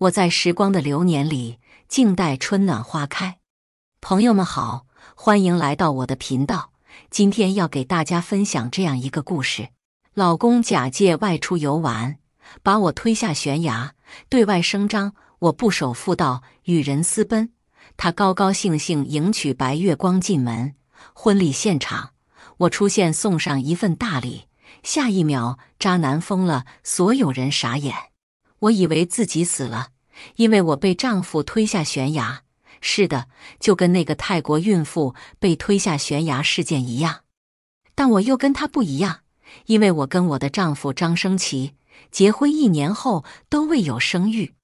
我在时光的流年里静待春暖花开。朋友们好，欢迎来到我的频道。今天要给大家分享这样一个故事：老公假借外出游玩，把我推下悬崖，对外声张我不守妇道，与人私奔。他高高兴兴迎娶白月光进门。婚礼现场，我出现送上一份大礼，下一秒渣男疯了，所有人傻眼。我以为自己死了，因为我被丈夫推下悬崖。是的，就跟那个泰国孕妇被推下悬崖事件一样。但我又跟她不一样，因为我跟我的丈夫张生奇结婚一年后都未有生育。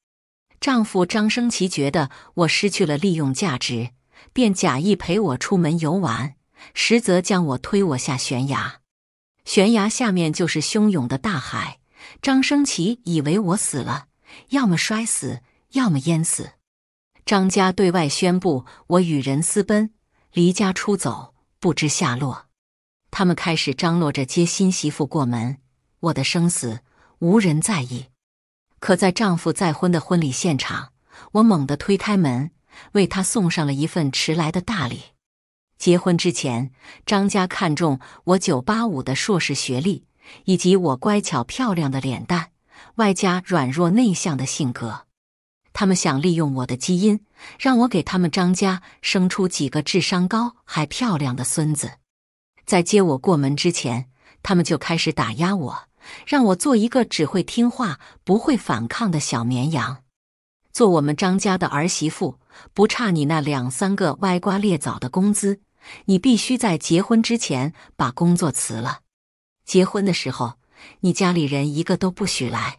丈夫张生奇觉得我失去了利用价值，便假意陪我出门游玩，实则将我推我下悬崖。悬崖下面就是汹涌的大海。张生奇以为我死了，要么摔死，要么淹死。张家对外宣布我与人私奔，离家出走，不知下落。他们开始张罗着接新媳妇过门。我的生死无人在意。可在丈夫再婚的婚礼现场，我猛地推开门，为他送上了一份迟来的大礼。结婚之前，张家看中我985的硕士学历。以及我乖巧漂亮的脸蛋，外加软弱内向的性格，他们想利用我的基因，让我给他们张家生出几个智商高还漂亮的孙子。在接我过门之前，他们就开始打压我，让我做一个只会听话不会反抗的小绵羊，做我们张家的儿媳妇不差你那两三个歪瓜裂枣的工资，你必须在结婚之前把工作辞了。结婚的时候，你家里人一个都不许来。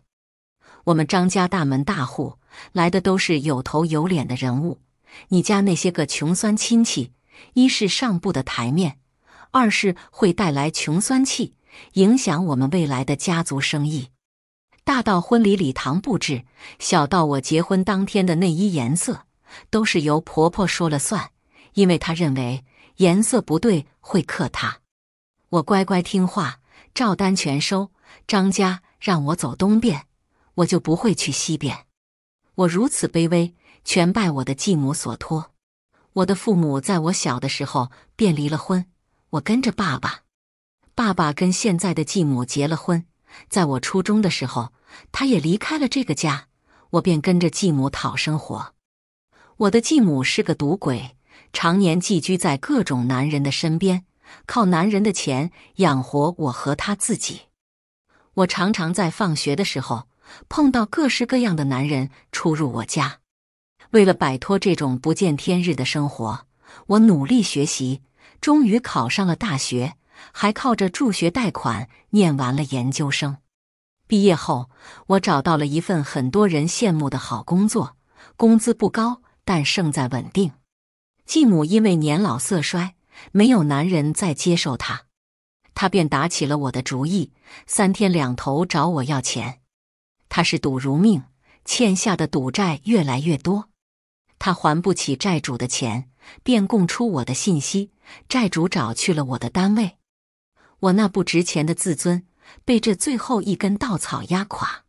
我们张家大门大户，来的都是有头有脸的人物。你家那些个穷酸亲戚，一是上不的台面，二是会带来穷酸气，影响我们未来的家族生意。大到婚礼礼堂布置，小到我结婚当天的内衣颜色，都是由婆婆说了算，因为她认为颜色不对会克她。我乖乖听话。照单全收。张家让我走东边，我就不会去西边。我如此卑微，全拜我的继母所托。我的父母在我小的时候便离了婚，我跟着爸爸。爸爸跟现在的继母结了婚，在我初中的时候，他也离开了这个家，我便跟着继母讨生活。我的继母是个赌鬼，常年寄居在各种男人的身边。靠男人的钱养活我和他自己。我常常在放学的时候碰到各式各样的男人出入我家。为了摆脱这种不见天日的生活，我努力学习，终于考上了大学，还靠着助学贷款念完了研究生。毕业后，我找到了一份很多人羡慕的好工作，工资不高，但胜在稳定。继母因为年老色衰。没有男人再接受他，他便打起了我的主意，三天两头找我要钱。他是赌如命，欠下的赌债越来越多，他还不起债主的钱，便供出我的信息，债主找去了我的单位。我那不值钱的自尊被这最后一根稻草压垮，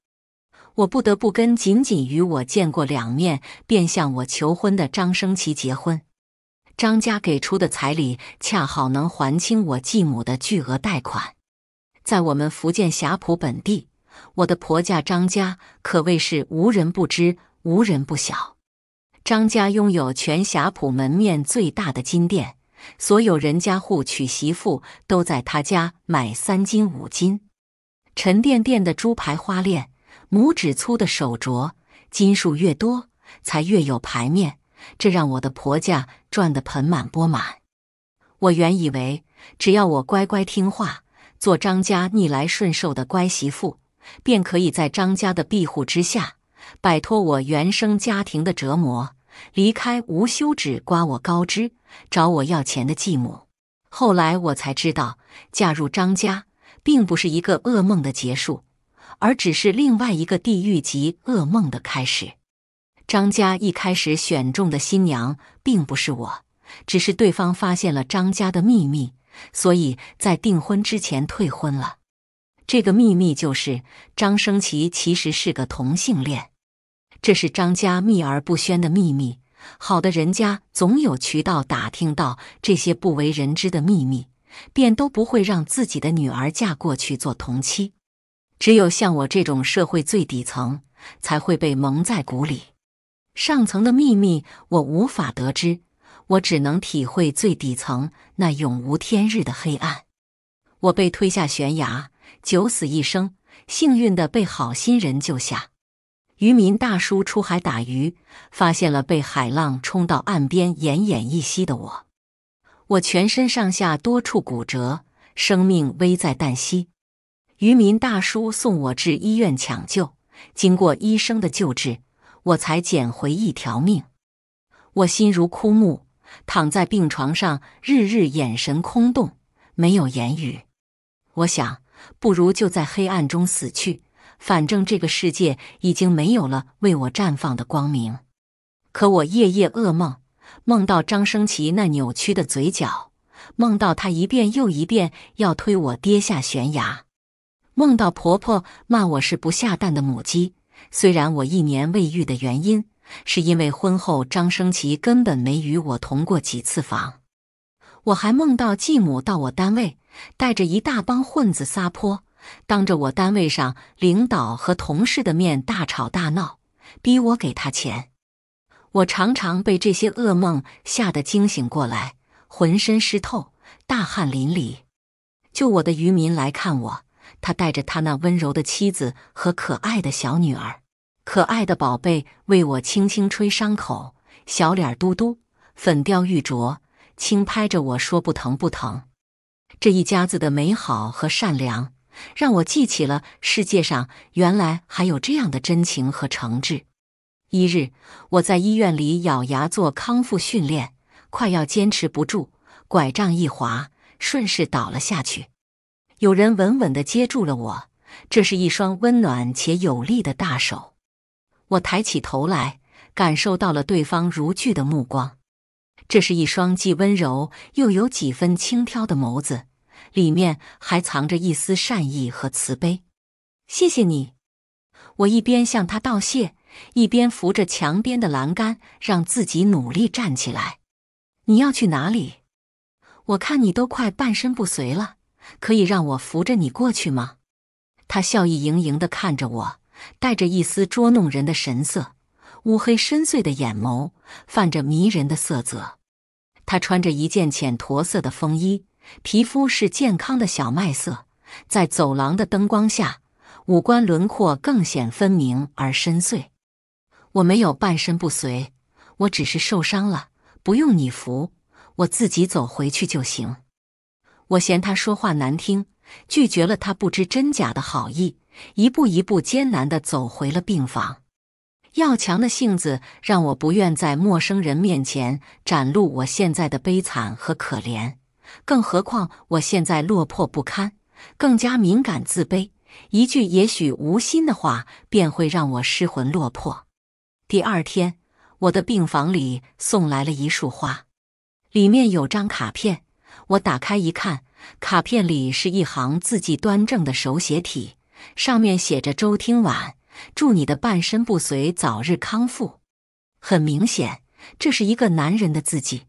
我不得不跟仅仅与我见过两面便向我求婚的张生奇结婚。张家给出的彩礼恰好能还清我继母的巨额贷款。在我们福建霞浦本地，我的婆家张家可谓是无人不知、无人不晓。张家拥有全霞浦门面最大的金店，所有人家户娶媳妇都在他家买三金、五金，沉甸甸的珠排花链、拇指粗的手镯，金数越多，才越有排面。这让我的婆家赚得盆满钵满。我原以为只要我乖乖听话，做张家逆来顺受的乖媳妇，便可以在张家的庇护之下，摆脱我原生家庭的折磨，离开无休止刮我高枝、找我要钱的继母。后来我才知道，嫁入张家并不是一个噩梦的结束，而只是另外一个地狱级噩梦的开始。张家一开始选中的新娘并不是我，只是对方发现了张家的秘密，所以在订婚之前退婚了。这个秘密就是张生奇其实是个同性恋，这是张家秘而不宣的秘密。好的人家总有渠道打听到这些不为人知的秘密，便都不会让自己的女儿嫁过去做同妻。只有像我这种社会最底层，才会被蒙在鼓里。上层的秘密我无法得知，我只能体会最底层那永无天日的黑暗。我被推下悬崖，九死一生，幸运的被好心人救下。渔民大叔出海打鱼，发现了被海浪冲到岸边奄奄一息的我。我全身上下多处骨折，生命危在旦夕。渔民大叔送我至医院抢救，经过医生的救治。我才捡回一条命，我心如枯木，躺在病床上，日日眼神空洞，没有言语。我想，不如就在黑暗中死去，反正这个世界已经没有了为我绽放的光明。可我夜夜噩梦，梦到张生奇那扭曲的嘴角，梦到他一遍又一遍要推我跌下悬崖，梦到婆婆骂我是不下蛋的母鸡。虽然我一年未遇的原因，是因为婚后张生奇根本没与我同过几次房。我还梦到继母到我单位，带着一大帮混子撒泼，当着我单位上领导和同事的面大吵大闹，逼我给他钱。我常常被这些噩梦吓得惊醒过来，浑身湿透，大汗淋漓。就我的渔民来看我。他带着他那温柔的妻子和可爱的小女儿，可爱的宝贝为我轻轻吹伤口，小脸嘟嘟，粉雕玉琢，轻拍着我说：“不疼，不疼。”这一家子的美好和善良，让我记起了世界上原来还有这样的真情和诚挚。一日，我在医院里咬牙做康复训练，快要坚持不住，拐杖一滑，顺势倒了下去。有人稳稳地接住了我，这是一双温暖且有力的大手。我抬起头来，感受到了对方如炬的目光。这是一双既温柔又有几分轻佻的眸子，里面还藏着一丝善意和慈悲。谢谢你。我一边向他道谢，一边扶着墙边的栏杆，让自己努力站起来。你要去哪里？我看你都快半身不遂了。可以让我扶着你过去吗？他笑意盈盈地看着我，带着一丝捉弄人的神色。乌黑深邃的眼眸泛着迷人的色泽。他穿着一件浅驼色的风衣，皮肤是健康的小麦色，在走廊的灯光下，五官轮廓更显分明而深邃。我没有半身不遂，我只是受伤了，不用你扶，我自己走回去就行。我嫌他说话难听，拒绝了他不知真假的好意，一步一步艰难地走回了病房。要强的性子让我不愿在陌生人面前展露我现在的悲惨和可怜，更何况我现在落魄不堪，更加敏感自卑，一句也许无心的话便会让我失魂落魄。第二天，我的病房里送来了一束花，里面有张卡片。我打开一看，卡片里是一行字迹端正的手写体，上面写着“周听晚，祝你的半身不遂早日康复。”很明显，这是一个男人的字迹。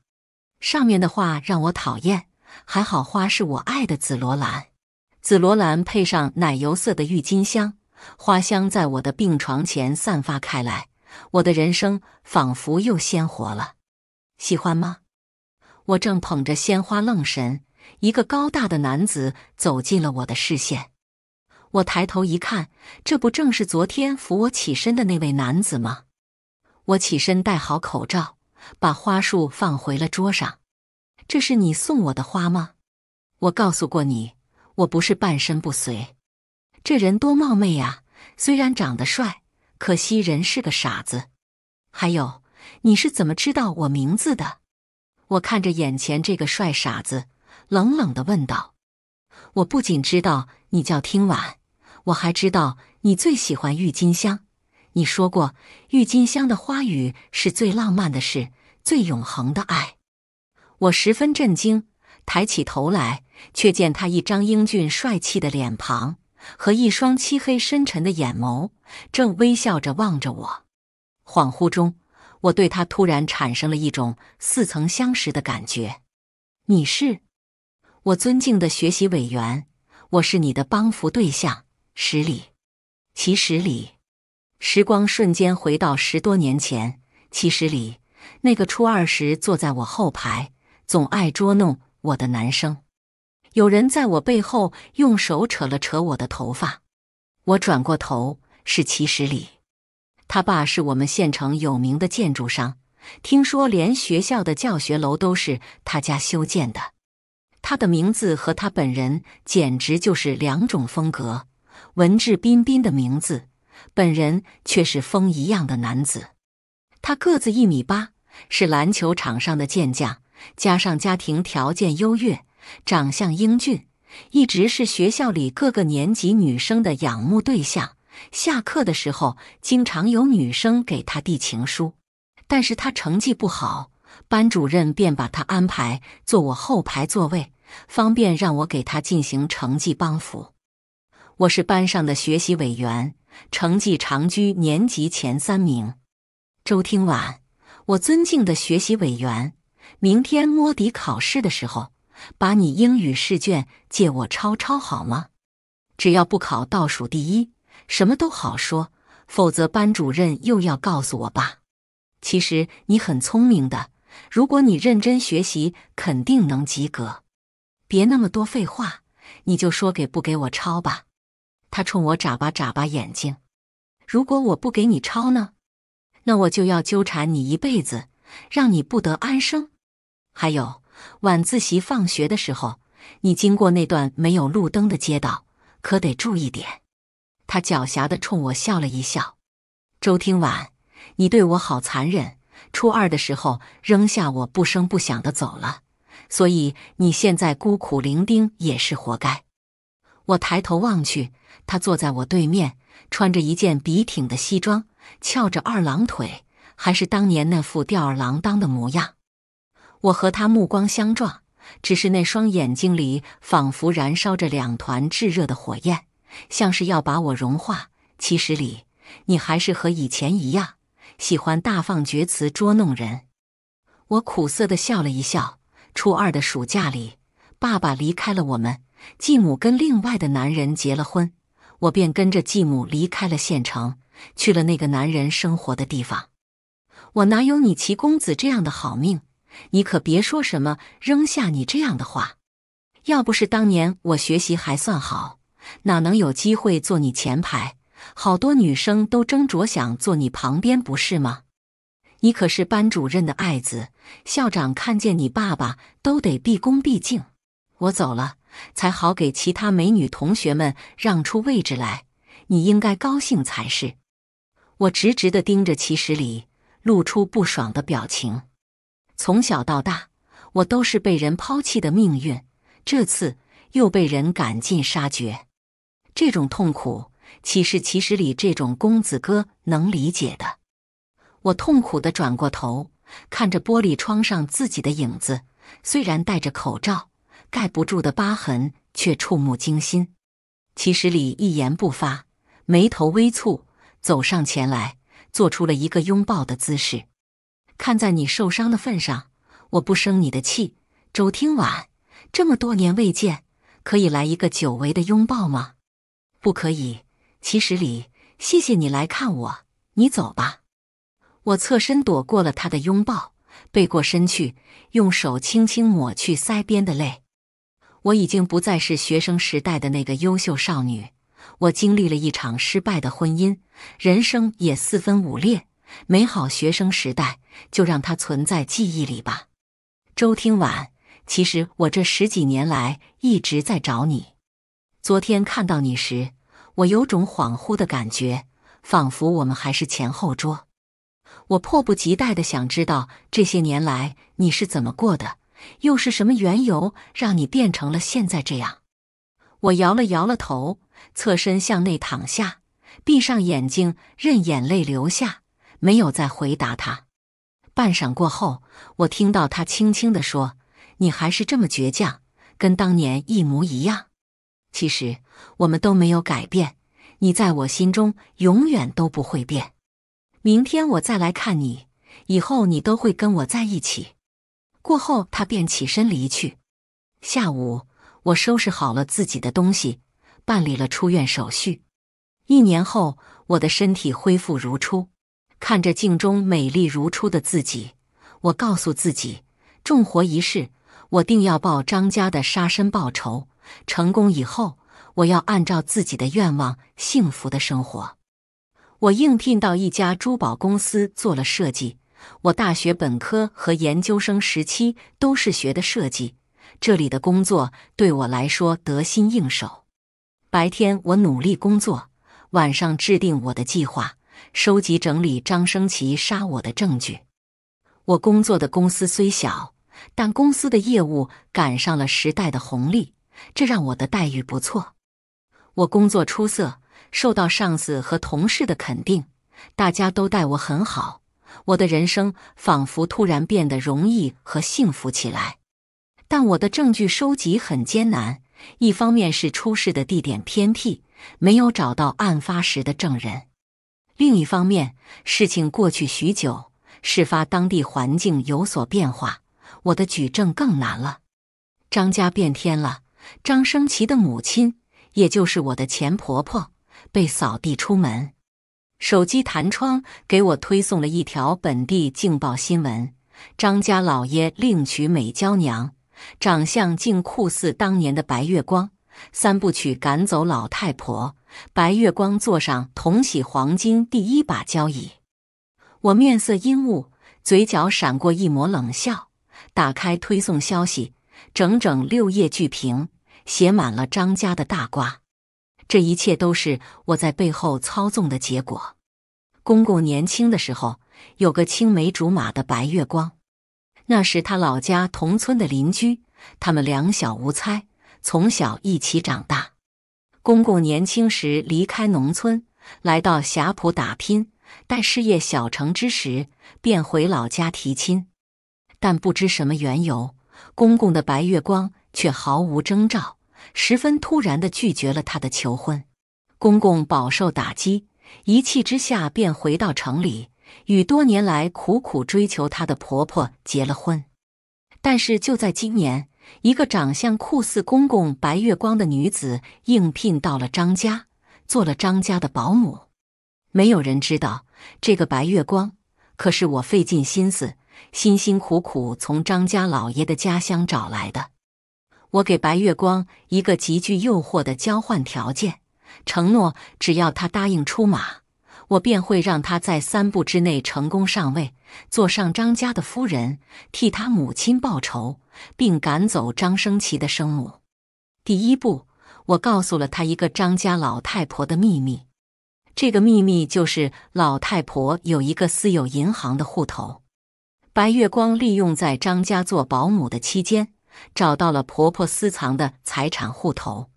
上面的话让我讨厌。还好花是我爱的紫罗兰，紫罗兰配上奶油色的郁金香，花香在我的病床前散发开来，我的人生仿佛又鲜活了。喜欢吗？我正捧着鲜花愣神，一个高大的男子走进了我的视线。我抬头一看，这不正是昨天扶我起身的那位男子吗？我起身戴好口罩，把花束放回了桌上。这是你送我的花吗？我告诉过你，我不是半身不遂。这人多冒昧啊！虽然长得帅，可惜人是个傻子。还有，你是怎么知道我名字的？我看着眼前这个帅傻子，冷冷的问道：“我不仅知道你叫听晚，我还知道你最喜欢郁金香。你说过，郁金香的花语是最浪漫的事，最永恒的爱。”我十分震惊，抬起头来，却见他一张英俊帅气的脸庞和一双漆黑深沉的眼眸，正微笑着望着我。恍惚中。我对他突然产生了一种似曾相识的感觉。你是我尊敬的学习委员，我是你的帮扶对象，十里，齐十里。时光瞬间回到十多年前，齐十里，那个初二时坐在我后排，总爱捉弄我的男生。有人在我背后用手扯了扯我的头发，我转过头，是齐十里。他爸是我们县城有名的建筑商，听说连学校的教学楼都是他家修建的。他的名字和他本人简直就是两种风格：文质彬彬的名字，本人却是风一样的男子。他个子一米八，是篮球场上的健将，加上家庭条件优越，长相英俊，一直是学校里各个年级女生的仰慕对象。下课的时候，经常有女生给他递情书，但是他成绩不好，班主任便把他安排坐我后排座位，方便让我给他进行成绩帮扶。我是班上的学习委员，成绩常居年级前三名。周听晚，我尊敬的学习委员，明天摸底考试的时候，把你英语试卷借我抄抄好吗？只要不考倒数第一。什么都好说，否则班主任又要告诉我爸。其实你很聪明的，如果你认真学习，肯定能及格。别那么多废话，你就说给不给我抄吧。他冲我眨巴眨巴眼睛。如果我不给你抄呢？那我就要纠缠你一辈子，让你不得安生。还有晚自习放学的时候，你经过那段没有路灯的街道，可得注意点。他狡黠地冲我笑了一笑：“周听晚，你对我好残忍。初二的时候扔下我，不声不响地走了，所以你现在孤苦伶仃也是活该。”我抬头望去，他坐在我对面，穿着一件笔挺的西装，翘着二郎腿，还是当年那副吊儿郎当的模样。我和他目光相撞，只是那双眼睛里仿佛燃烧着两团炙热的火焰。像是要把我融化。其实里，你还是和以前一样，喜欢大放厥词捉弄人。我苦涩的笑了一笑。初二的暑假里，爸爸离开了我们，继母跟另外的男人结了婚，我便跟着继母离开了县城，去了那个男人生活的地方。我哪有你齐公子这样的好命？你可别说什么扔下你这样的话。要不是当年我学习还算好。哪能有机会坐你前排？好多女生都争着想坐你旁边，不是吗？你可是班主任的爱子，校长看见你爸爸都得毕恭毕敬。我走了，才好给其他美女同学们让出位置来。你应该高兴才是。我直直的盯着齐十里，露出不爽的表情。从小到大，我都是被人抛弃的命运，这次又被人赶尽杀绝。这种痛苦岂是齐石里这种公子哥能理解的？我痛苦的转过头，看着玻璃窗上自己的影子，虽然戴着口罩，盖不住的疤痕却触目惊心。齐石里一言不发，眉头微蹙，走上前来，做出了一个拥抱的姿势。看在你受伤的份上，我不生你的气。周听晚，这么多年未见，可以来一个久违的拥抱吗？不可以，其实里，谢谢你来看我，你走吧。我侧身躲过了他的拥抱，背过身去，用手轻轻抹去腮边的泪。我已经不再是学生时代的那个优秀少女，我经历了一场失败的婚姻，人生也四分五裂。美好学生时代就让它存在记忆里吧。周听晚，其实我这十几年来一直在找你。昨天看到你时，我有种恍惚的感觉，仿佛我们还是前后桌。我迫不及待的想知道这些年来你是怎么过的，又是什么缘由让你变成了现在这样。我摇了摇头，侧身向内躺下，闭上眼睛，任眼泪流下，没有再回答他。半晌过后，我听到他轻轻的说：“你还是这么倔强，跟当年一模一样。”其实我们都没有改变，你在我心中永远都不会变。明天我再来看你，以后你都会跟我在一起。过后，他便起身离去。下午，我收拾好了自己的东西，办理了出院手续。一年后，我的身体恢复如初，看着镜中美丽如初的自己，我告诉自己：重活一世，我定要报张家的杀身报仇。成功以后，我要按照自己的愿望幸福的生活。我应聘到一家珠宝公司做了设计。我大学本科和研究生时期都是学的设计，这里的工作对我来说得心应手。白天我努力工作，晚上制定我的计划，收集整理张生奇杀我的证据。我工作的公司虽小，但公司的业务赶上了时代的红利。这让我的待遇不错，我工作出色，受到上司和同事的肯定，大家都待我很好。我的人生仿佛突然变得容易和幸福起来。但我的证据收集很艰难，一方面是出事的地点偏僻，没有找到案发时的证人；另一方面，事情过去许久，事发当地环境有所变化，我的举证更难了。张家变天了。张生奇的母亲，也就是我的前婆婆，被扫地出门。手机弹窗给我推送了一条本地劲爆新闻：张家老爷另娶美娇娘，长相竟酷似当年的白月光。三部曲赶走老太婆，白月光坐上同喜黄金第一把交椅。我面色阴雾，嘴角闪过一抹冷笑，打开推送消息，整整六页剧评。写满了张家的大瓜，这一切都是我在背后操纵的结果。公公年轻的时候有个青梅竹马的白月光，那是他老家同村的邻居，他们两小无猜，从小一起长大。公公年轻时离开农村，来到霞浦打拼，待事业小成之时便回老家提亲，但不知什么缘由，公公的白月光却毫无征兆。十分突然的拒绝了他的求婚，公公饱受打击，一气之下便回到城里，与多年来苦苦追求他的婆婆结了婚。但是就在今年，一个长相酷似公公白月光的女子应聘到了张家，做了张家的保姆。没有人知道这个白月光，可是我费尽心思，辛辛苦苦从张家老爷的家乡找来的。我给白月光一个极具诱惑的交换条件，承诺只要他答应出马，我便会让他在三步之内成功上位，做上张家的夫人，替他母亲报仇，并赶走张生奇的生母。第一步，我告诉了他一个张家老太婆的秘密，这个秘密就是老太婆有一个私有银行的户头。白月光利用在张家做保姆的期间。找到了婆婆私藏的财产户头，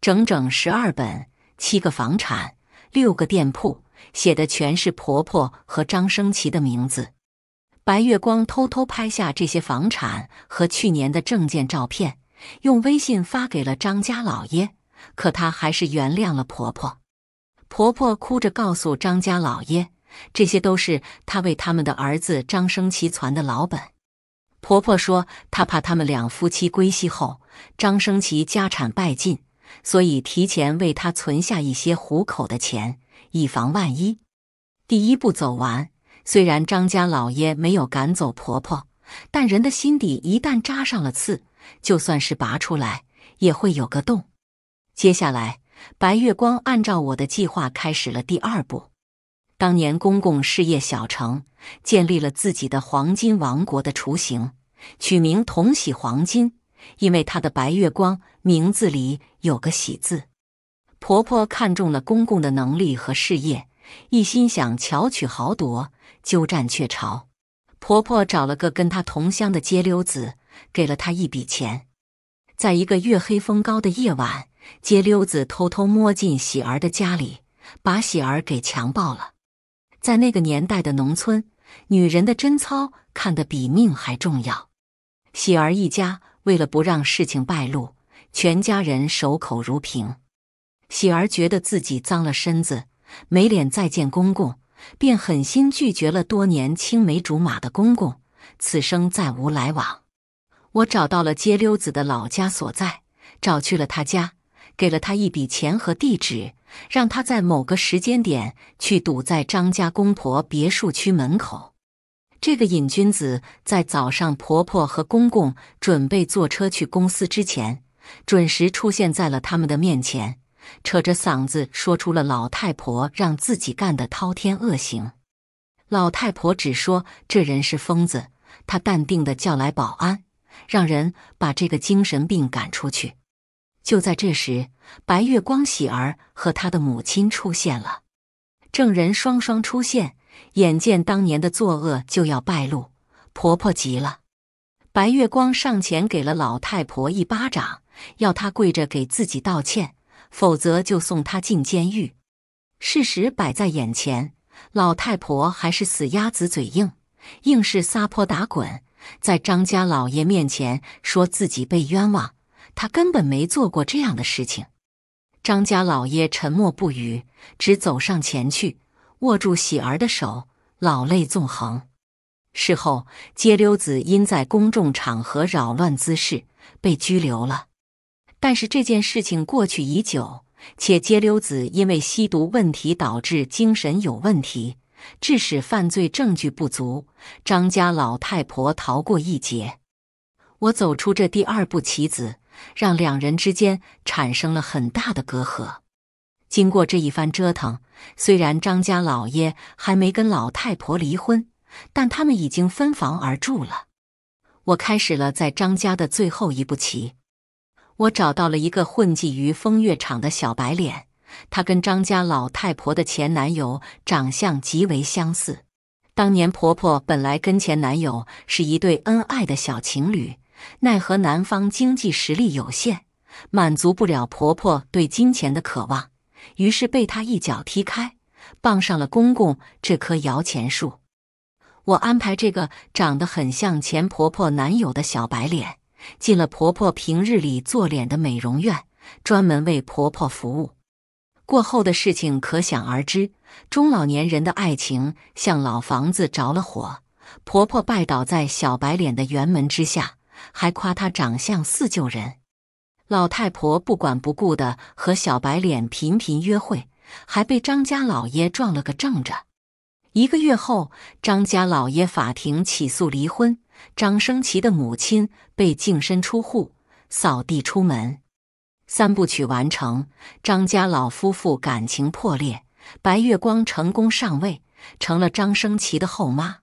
整整十二本，七个房产，六个店铺，写的全是婆婆和张生奇的名字。白月光偷偷拍下这些房产和去年的证件照片，用微信发给了张家老爷。可他还是原谅了婆婆。婆婆哭着告诉张家老爷，这些都是她为他们的儿子张生奇攒的老本。婆婆说：“她怕他们两夫妻归西后，张生奇家产败尽，所以提前为他存下一些糊口的钱，以防万一。”第一步走完，虽然张家老爷没有赶走婆婆，但人的心底一旦扎上了刺，就算是拔出来，也会有个洞。接下来，白月光按照我的计划开始了第二步。当年公公事业小成，建立了自己的黄金王国的雏形，取名“同喜黄金”，因为他的白月光名字里有个“喜”字。婆婆看中了公公的能力和事业，一心想巧取豪夺，鸠占鹊巢。婆婆找了个跟她同乡的街溜子，给了他一笔钱，在一个月黑风高的夜晚，街溜子偷偷摸进喜儿的家里，把喜儿给强暴了。在那个年代的农村，女人的贞操看得比命还重要。喜儿一家为了不让事情败露，全家人守口如瓶。喜儿觉得自己脏了身子，没脸再见公公，便狠心拒绝了多年青梅竹马的公公，此生再无来往。我找到了街溜子的老家所在，找去了他家，给了他一笔钱和地址。让他在某个时间点去堵在张家公婆别墅区门口。这个瘾君子在早上婆婆和公公准备坐车去公司之前，准时出现在了他们的面前，扯着嗓子说出了老太婆让自己干的滔天恶行。老太婆只说这人是疯子，她淡定的叫来保安，让人把这个精神病赶出去。就在这时。白月光喜儿和她的母亲出现了，证人双双出现，眼见当年的作恶就要败露，婆婆急了。白月光上前给了老太婆一巴掌，要她跪着给自己道歉，否则就送她进监狱。事实摆在眼前，老太婆还是死鸭子嘴硬，硬是撒泼打滚，在张家老爷面前说自己被冤枉，她根本没做过这样的事情。张家老爷沉默不语，只走上前去，握住喜儿的手，老泪纵横。事后，街溜子因在公众场合扰乱滋事被拘留了。但是这件事情过去已久，且街溜子因为吸毒问题导致精神有问题，致使犯罪证据不足，张家老太婆逃过一劫。我走出这第二步棋子。让两人之间产生了很大的隔阂。经过这一番折腾，虽然张家老爷还没跟老太婆离婚，但他们已经分房而住了。我开始了在张家的最后一步棋。我找到了一个混迹于风月场的小白脸，他跟张家老太婆的前男友长相极为相似。当年婆婆本来跟前男友是一对恩爱的小情侣。奈何男方经济实力有限，满足不了婆婆对金钱的渴望，于是被她一脚踢开，傍上了公公这棵摇钱树。我安排这个长得很像前婆婆男友的小白脸，进了婆婆平日里做脸的美容院，专门为婆婆服务。过后的事情可想而知，中老年人的爱情像老房子着了火，婆婆拜倒在小白脸的辕门之下。还夸他长相似旧人，老太婆不管不顾地和小白脸频频约会，还被张家老爷撞了个正着。一个月后，张家老爷法庭起诉离婚，张生奇的母亲被净身出户，扫地出门。三部曲完成，张家老夫妇感情破裂，白月光成功上位，成了张生奇的后妈。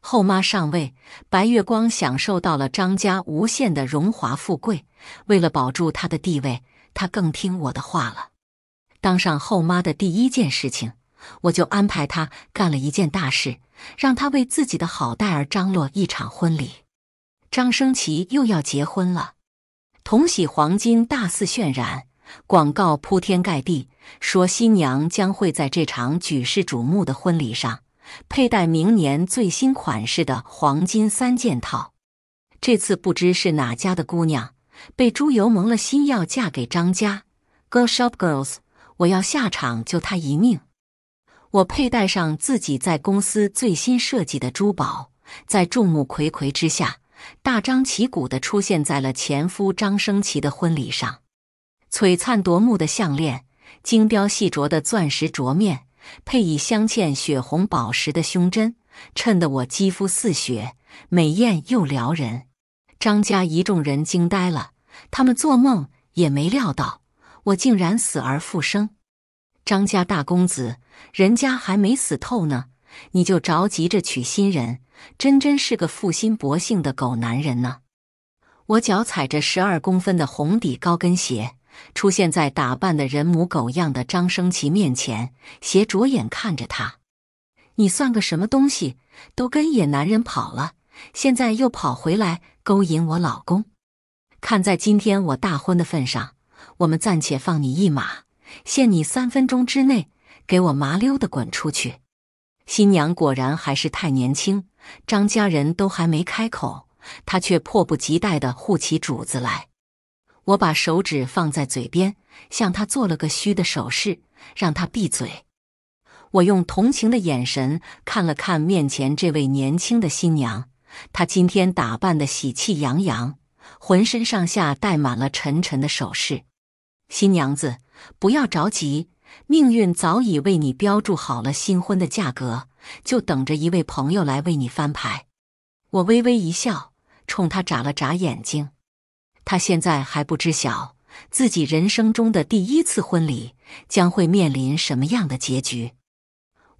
后妈上位，白月光享受到了张家无限的荣华富贵。为了保住她的地位，她更听我的话了。当上后妈的第一件事情，我就安排她干了一件大事，让她为自己的好戴儿张罗一场婚礼。张生奇又要结婚了，同喜黄金大肆渲染，广告铺天盖地，说新娘将会在这场举世瞩目的婚礼上。佩戴明年最新款式的黄金三件套。这次不知是哪家的姑娘被猪油蒙了心，要嫁给张家。g i r l shop girls，我要下场救她一命。我佩戴上自己在公司最新设计的珠宝，在众目睽睽之下，大张旗鼓地出现在了前夫张生奇的婚礼上。璀璨夺目的项链，精雕细琢的钻石镯面。配以镶嵌血红宝石的胸针，衬得我肌肤似雪，美艳又撩人。张家一众人惊呆了，他们做梦也没料到我竟然死而复生。张家大公子，人家还没死透呢，你就着急着娶新人，真真是个负心薄幸的狗男人呢！我脚踩着十二公分的红底高跟鞋。出现在打扮的人模狗样的张生奇面前，斜着眼看着他：“你算个什么东西？都跟野男人跑了，现在又跑回来勾引我老公。看在今天我大婚的份上，我们暂且放你一马，限你三分钟之内给我麻溜的滚出去。”新娘果然还是太年轻，张家人都还没开口，她却迫不及待的护起主子来。我把手指放在嘴边，向他做了个嘘的手势，让他闭嘴。我用同情的眼神看了看面前这位年轻的新娘，她今天打扮的喜气洋洋，浑身上下戴满了沉沉的首饰。新娘子，不要着急，命运早已为你标注好了新婚的价格，就等着一位朋友来为你翻牌。我微微一笑，冲他眨了眨眼睛。他现在还不知晓自己人生中的第一次婚礼将会面临什么样的结局。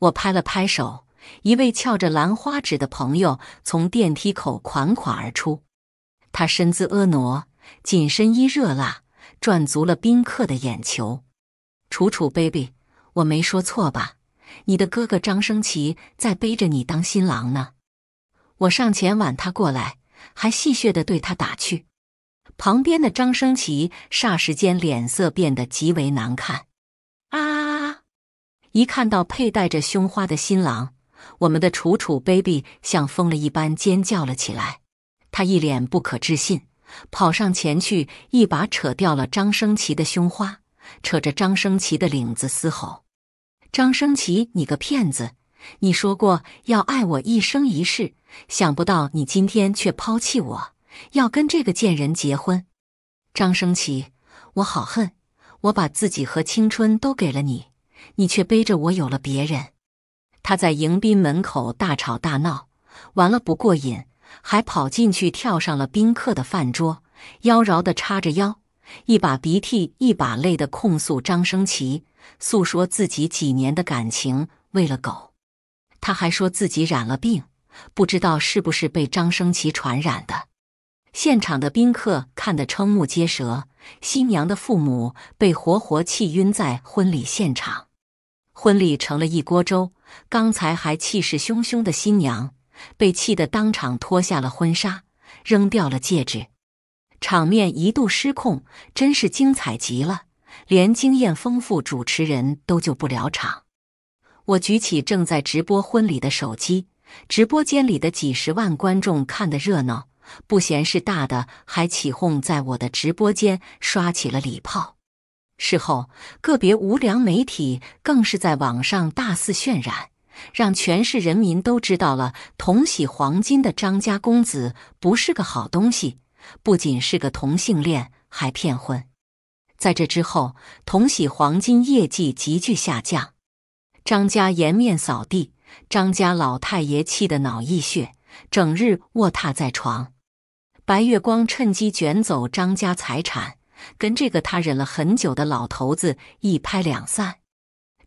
我拍了拍手，一位翘着兰花指的朋友从电梯口款款而出，他身姿婀娜，紧身衣热辣，赚足了宾客的眼球。楚楚 baby，我没说错吧？你的哥哥张生奇在背着你当新郎呢。我上前挽他过来，还戏谑的对他打趣。旁边的张生奇霎时间脸色变得极为难看，啊！一看到佩戴着胸花的新郎，我们的楚楚 baby 像疯了一般尖叫了起来。他一脸不可置信，跑上前去，一把扯掉了张生奇的胸花，扯着张生奇的领子嘶吼：“张生奇，你个骗子！你说过要爱我一生一世，想不到你今天却抛弃我！”要跟这个贱人结婚，张生奇，我好恨！我把自己和青春都给了你，你却背着我有了别人。他在迎宾门口大吵大闹，完了不过瘾，还跑进去跳上了宾客的饭桌，妖娆的叉着腰，一把鼻涕一把泪的控诉张生奇，诉说自己几年的感情喂了狗。他还说自己染了病，不知道是不是被张生奇传染的。现场的宾客看得瞠目结舌，新娘的父母被活活气晕在婚礼现场，婚礼成了一锅粥。刚才还气势汹汹的新娘，被气得当场脱下了婚纱，扔掉了戒指，场面一度失控，真是精彩极了，连经验丰富主持人都救不了场。我举起正在直播婚礼的手机，直播间里的几十万观众看得热闹。不嫌事大的还起哄，在我的直播间刷起了礼炮。事后，个别无良媒体更是在网上大肆渲染，让全市人民都知道了同喜黄金的张家公子不是个好东西，不仅是个同性恋，还骗婚。在这之后，同喜黄金业绩急剧下降，张家颜面扫地，张家老太爷气得脑溢血，整日卧榻在床。白月光趁机卷走张家财产，跟这个他忍了很久的老头子一拍两散。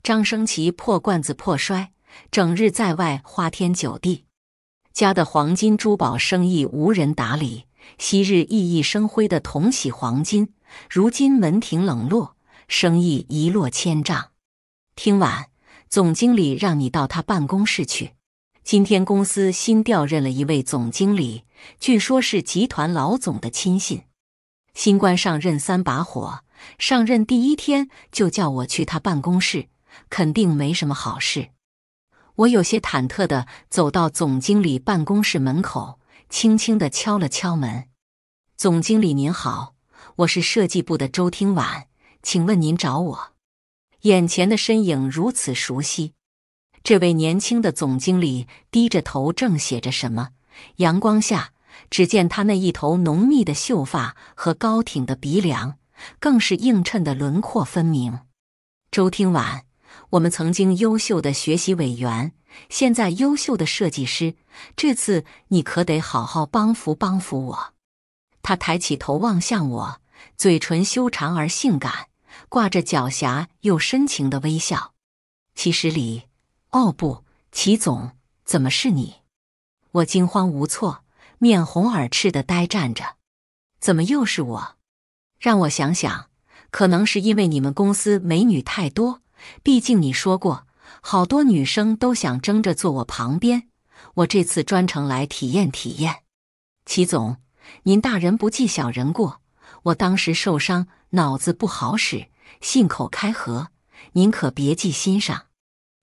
张生奇破罐子破摔，整日在外花天酒地，家的黄金珠宝生意无人打理。昔日熠熠生辉的同喜黄金，如今门庭冷落，生意一落千丈。听晚总经理让你到他办公室去。今天公司新调任了一位总经理。据说，是集团老总的亲信。新官上任三把火，上任第一天就叫我去他办公室，肯定没什么好事。我有些忐忑地走到总经理办公室门口，轻轻地敲了敲门。“总经理您好，我是设计部的周听晚，请问您找我？”眼前的身影如此熟悉，这位年轻的总经理低着头正写着什么。阳光下，只见他那一头浓密的秀发和高挺的鼻梁，更是映衬的轮廓分明。周听晚，我们曾经优秀的学习委员，现在优秀的设计师，这次你可得好好帮扶帮扶我。他抬起头望向我，嘴唇修长而性感，挂着狡黠又深情的微笑。齐十里，哦不，齐总，怎么是你？我惊慌无措，面红耳赤的呆站着。怎么又是我？让我想想，可能是因为你们公司美女太多。毕竟你说过，好多女生都想争着坐我旁边。我这次专程来体验体验。齐总，您大人不计小人过。我当时受伤，脑子不好使，信口开河，您可别记心上。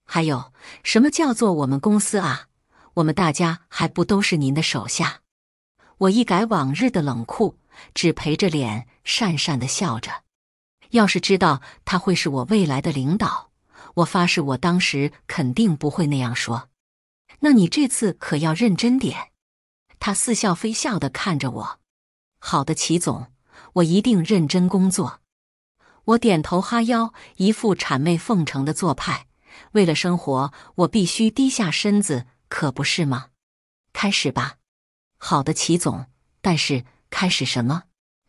还有什么叫做我们公司啊？我们大家还不都是您的手下？我一改往日的冷酷，只陪着脸讪讪的笑着。要是知道他会是我未来的领导，我发誓，我当时肯定不会那样说。那你这次可要认真点。他似笑非笑的看着我。好的，齐总，我一定认真工作。我点头哈腰，一副谄媚奉承的做派。为了生活，我必须低下身子。可不是吗？开始吧。好的，齐总。但是开始什么？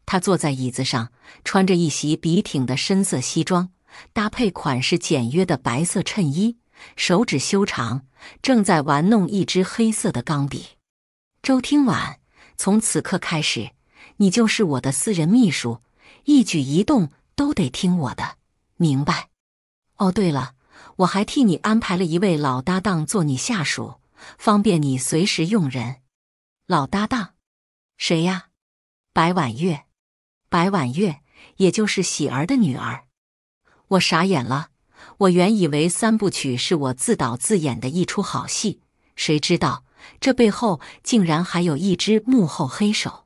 他坐在椅子上，穿着一袭笔挺的深色西装，搭配款式简约的白色衬衣，手指修长，正在玩弄一支黑色的钢笔。周听晚，从此刻开始，你就是我的私人秘书，一举一动都得听我的，明白？哦，对了，我还替你安排了一位老搭档做你下属。方便你随时用人，老搭档，谁呀？白婉月，白婉月，也就是喜儿的女儿。我傻眼了，我原以为三部曲是我自导自演的一出好戏，谁知道这背后竟然还有一只幕后黑手。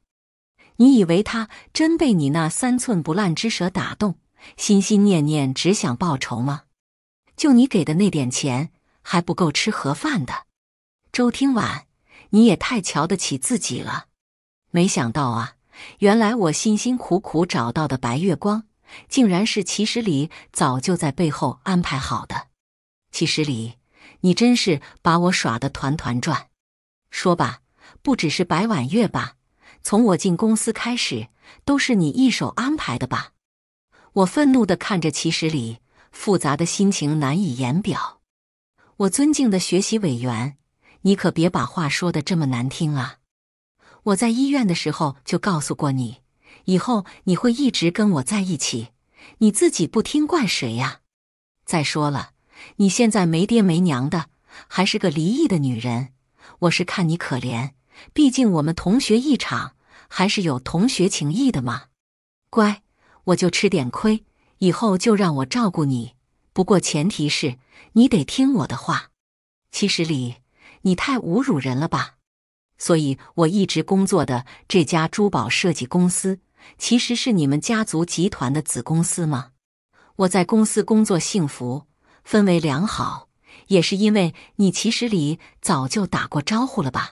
你以为他真被你那三寸不烂之舌打动，心心念念只想报仇吗？就你给的那点钱，还不够吃盒饭的。周听晚，你也太瞧得起自己了！没想到啊，原来我辛辛苦苦找到的白月光，竟然是齐石礼早就在背后安排好的。齐石里，你真是把我耍得团团转！说吧，不只是白婉月吧？从我进公司开始，都是你一手安排的吧？我愤怒的看着齐石里，复杂的心情难以言表。我尊敬的学习委员。你可别把话说的这么难听啊！我在医院的时候就告诉过你，以后你会一直跟我在一起，你自己不听怪谁呀？再说了，你现在没爹没娘的，还是个离异的女人，我是看你可怜，毕竟我们同学一场，还是有同学情谊的嘛。乖，我就吃点亏，以后就让我照顾你，不过前提是你得听我的话。其实里。你太侮辱人了吧！所以我一直工作的这家珠宝设计公司，其实是你们家族集团的子公司吗？我在公司工作幸福，氛围良好，也是因为你其实里早就打过招呼了吧？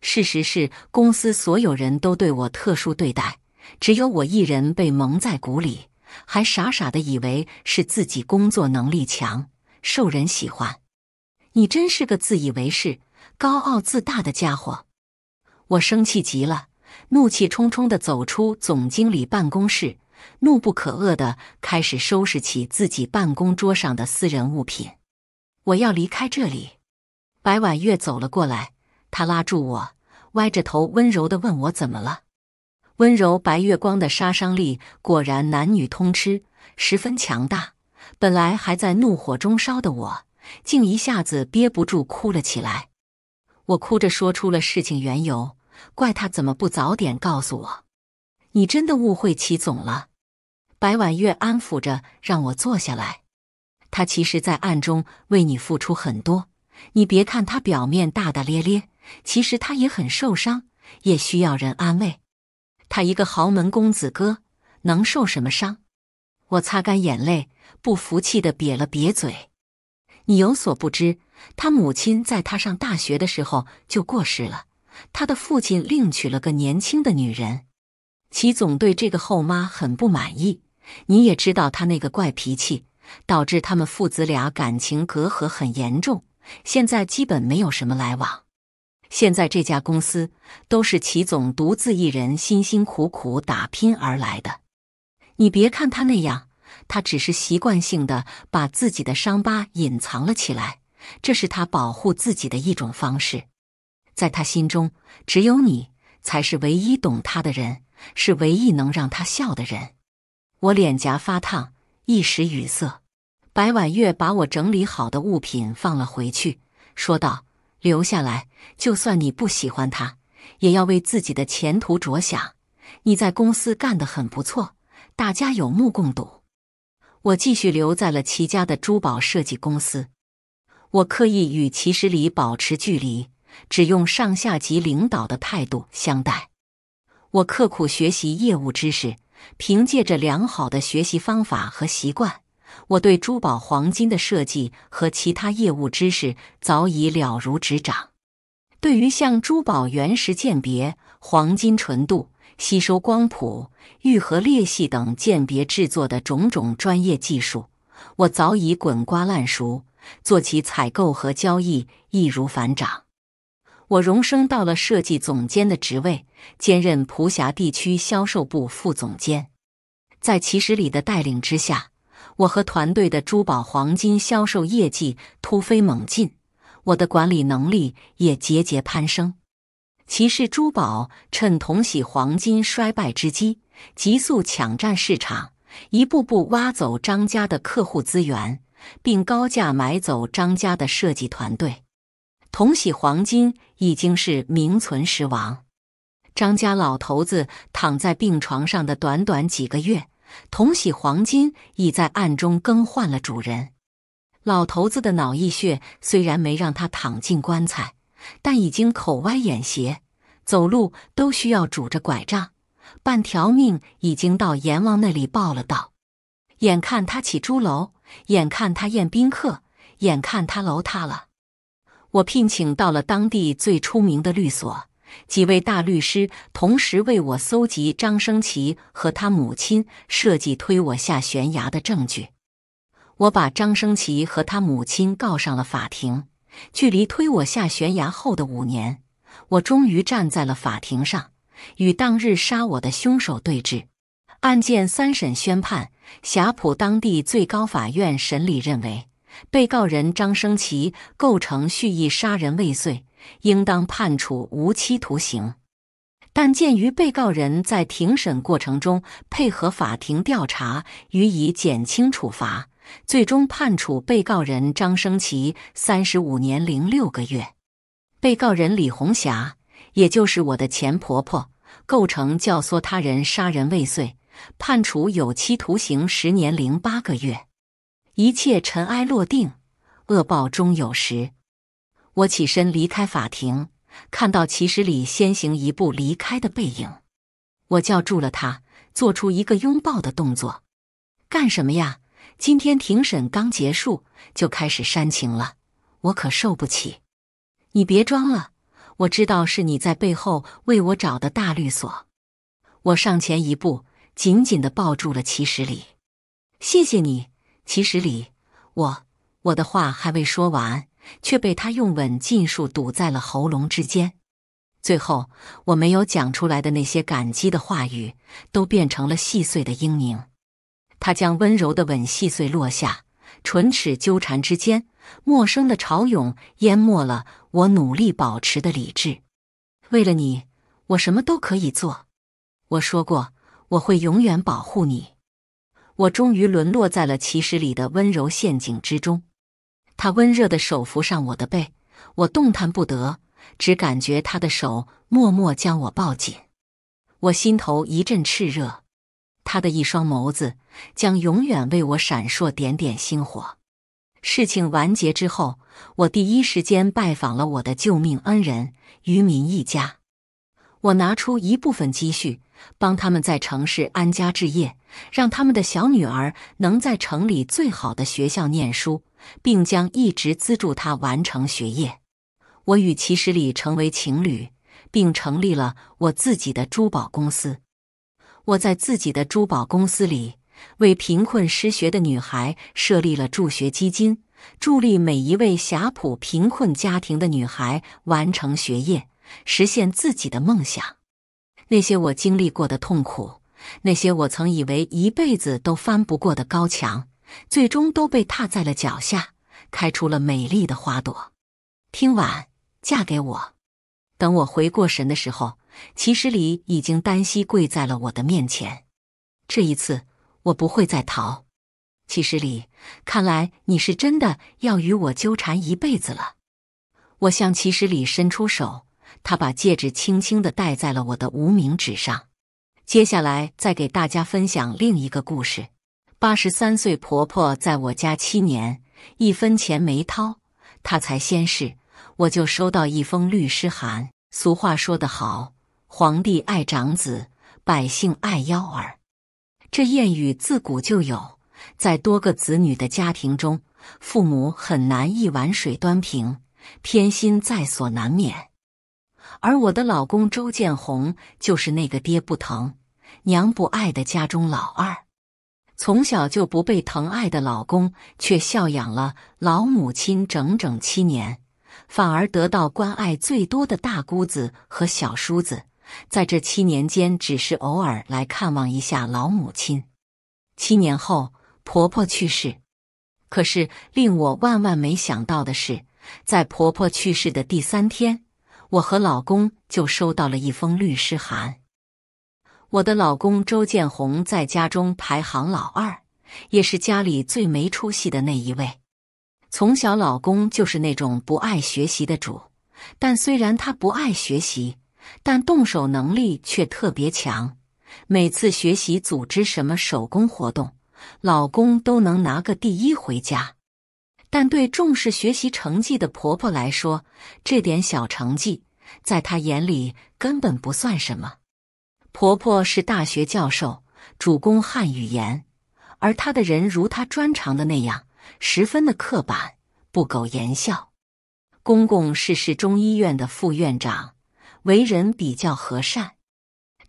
事实是，公司所有人都对我特殊对待，只有我一人被蒙在鼓里，还傻傻的以为是自己工作能力强，受人喜欢。你真是个自以为是、高傲自大的家伙！我生气极了，怒气冲冲地走出总经理办公室，怒不可遏地开始收拾起自己办公桌上的私人物品。我要离开这里。白婉月走了过来，她拉住我，歪着头温柔地问我怎么了。温柔白月光的杀伤力果然男女通吃，十分强大。本来还在怒火中烧的我。竟一下子憋不住哭了起来。我哭着说出了事情缘由，怪他怎么不早点告诉我。你真的误会齐总了。白婉月安抚着让我坐下来。他其实在暗中为你付出很多。你别看他表面大大咧咧，其实他也很受伤，也需要人安慰。他一个豪门公子哥，能受什么伤？我擦干眼泪，不服气的瘪了瘪嘴。你有所不知，他母亲在他上大学的时候就过世了，他的父亲另娶了个年轻的女人，齐总对这个后妈很不满意。你也知道他那个怪脾气，导致他们父子俩感情隔阂很严重，现在基本没有什么来往。现在这家公司都是齐总独自一人辛辛苦苦打拼而来的，你别看他那样。他只是习惯性的把自己的伤疤隐藏了起来，这是他保护自己的一种方式。在他心中，只有你才是唯一懂他的人，是唯一能让他笑的人。我脸颊发烫，一时语塞。白婉月把我整理好的物品放了回去，说道：“留下来，就算你不喜欢他，也要为自己的前途着想。你在公司干得很不错，大家有目共睹。”我继续留在了齐家的珠宝设计公司。我刻意与齐石里保持距离，只用上下级领导的态度相待。我刻苦学习业务知识，凭借着良好的学习方法和习惯，我对珠宝、黄金的设计和其他业务知识早已了如指掌。对于像珠宝原石鉴别、黄金纯度。吸收光谱、愈合裂隙等鉴别制作的种种专业技术，我早已滚瓜烂熟，做起采购和交易易如反掌。我荣升到了设计总监的职位，兼任蒲霞地区销售部副总监。在齐石里的带领之下，我和团队的珠宝、黄金销售业绩突飞猛进，我的管理能力也节节攀升。骑士珠宝趁同喜黄金衰败之机，急速抢占市场，一步步挖走张家的客户资源，并高价买走张家的设计团队。同喜黄金已经是名存实亡。张家老头子躺在病床上的短短几个月，同喜黄金已在暗中更换了主人。老头子的脑溢血虽然没让他躺进棺材。但已经口歪眼斜，走路都需要拄着拐杖，半条命已经到阎王那里报了道。眼看他起朱楼，眼看他宴宾客，眼看他楼塌了。我聘请到了当地最出名的律所，几位大律师同时为我搜集张生奇和他母亲设计推我下悬崖的证据。我把张生奇和他母亲告上了法庭。距离推我下悬崖后的五年，我终于站在了法庭上，与当日杀我的凶手对峙。案件三审宣判，霞浦当地最高法院审理认为，被告人张生奇构成蓄意杀人未遂，应当判处无期徒刑。但鉴于被告人在庭审过程中配合法庭调查，予以减轻处罚。最终判处被告人张生奇三十五年零六个月，被告人李红霞，也就是我的前婆婆，构成教唆他人杀人未遂，判处有期徒刑十年零八个月。一切尘埃落定，恶报终有时。我起身离开法庭，看到齐石礼先行一步离开的背影，我叫住了他，做出一个拥抱的动作。干什么呀？今天庭审刚结束就开始煽情了，我可受不起。你别装了，我知道是你在背后为我找的大律所。我上前一步，紧紧的抱住了齐十里。谢谢你，齐十里。我我的话还未说完，却被他用吻尽数堵在了喉咙之间。最后，我没有讲出来的那些感激的话语，都变成了细碎的嘤咛。他将温柔的吻细碎落下，唇齿纠缠之间，陌生的潮涌淹没了我努力保持的理智。为了你，我什么都可以做。我说过，我会永远保护你。我终于沦落在了其实里的温柔陷阱之中。他温热的手扶上我的背，我动弹不得，只感觉他的手默默将我抱紧。我心头一阵炽热。他的一双眸子将永远为我闪烁点点星火。事情完结之后，我第一时间拜访了我的救命恩人渔民一家。我拿出一部分积蓄，帮他们在城市安家置业，让他们的小女儿能在城里最好的学校念书，并将一直资助她完成学业。我与齐石里成为情侣，并成立了我自己的珠宝公司。我在自己的珠宝公司里，为贫困失学的女孩设立了助学基金，助力每一位霞浦贫困家庭的女孩完成学业，实现自己的梦想。那些我经历过的痛苦，那些我曾以为一辈子都翻不过的高墙，最终都被踏在了脚下，开出了美丽的花朵。听晚嫁给我，等我回过神的时候。齐石里已经单膝跪在了我的面前，这一次我不会再逃。齐石里，看来你是真的要与我纠缠一辈子了。我向齐石里伸出手，他把戒指轻轻的戴在了我的无名指上。接下来再给大家分享另一个故事：八十三岁婆婆在我家七年，一分钱没掏，她才先逝。我就收到一封律师函。俗话说得好。皇帝爱长子，百姓爱幺儿，这谚语自古就有。在多个子女的家庭中，父母很难一碗水端平，偏心在所难免。而我的老公周建红就是那个爹不疼、娘不爱的家中老二。从小就不被疼爱的老公，却孝养了老母亲整整七年，反而得到关爱最多的大姑子和小叔子。在这七年间，只是偶尔来看望一下老母亲。七年后，婆婆去世。可是令我万万没想到的是，在婆婆去世的第三天，我和老公就收到了一封律师函。我的老公周建红在家中排行老二，也是家里最没出息的那一位。从小，老公就是那种不爱学习的主。但虽然他不爱学习，但动手能力却特别强，每次学习组织什么手工活动，老公都能拿个第一回家。但对重视学习成绩的婆婆来说，这点小成绩在她眼里根本不算什么。婆婆是大学教授，主攻汉语言，而她的人如她专长的那样，十分的刻板，不苟言笑。公公是市中医院的副院长。为人比较和善，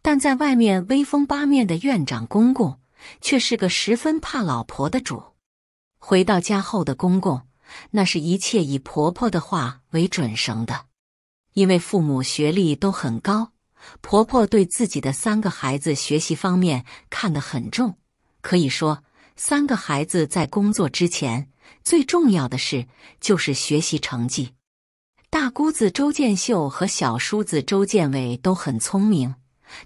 但在外面威风八面的院长公公，却是个十分怕老婆的主。回到家后的公公，那是一切以婆婆的话为准绳的。因为父母学历都很高，婆婆对自己的三个孩子学习方面看得很重，可以说三个孩子在工作之前最重要的事就是学习成绩。大姑子周建秀和小叔子周建伟都很聪明，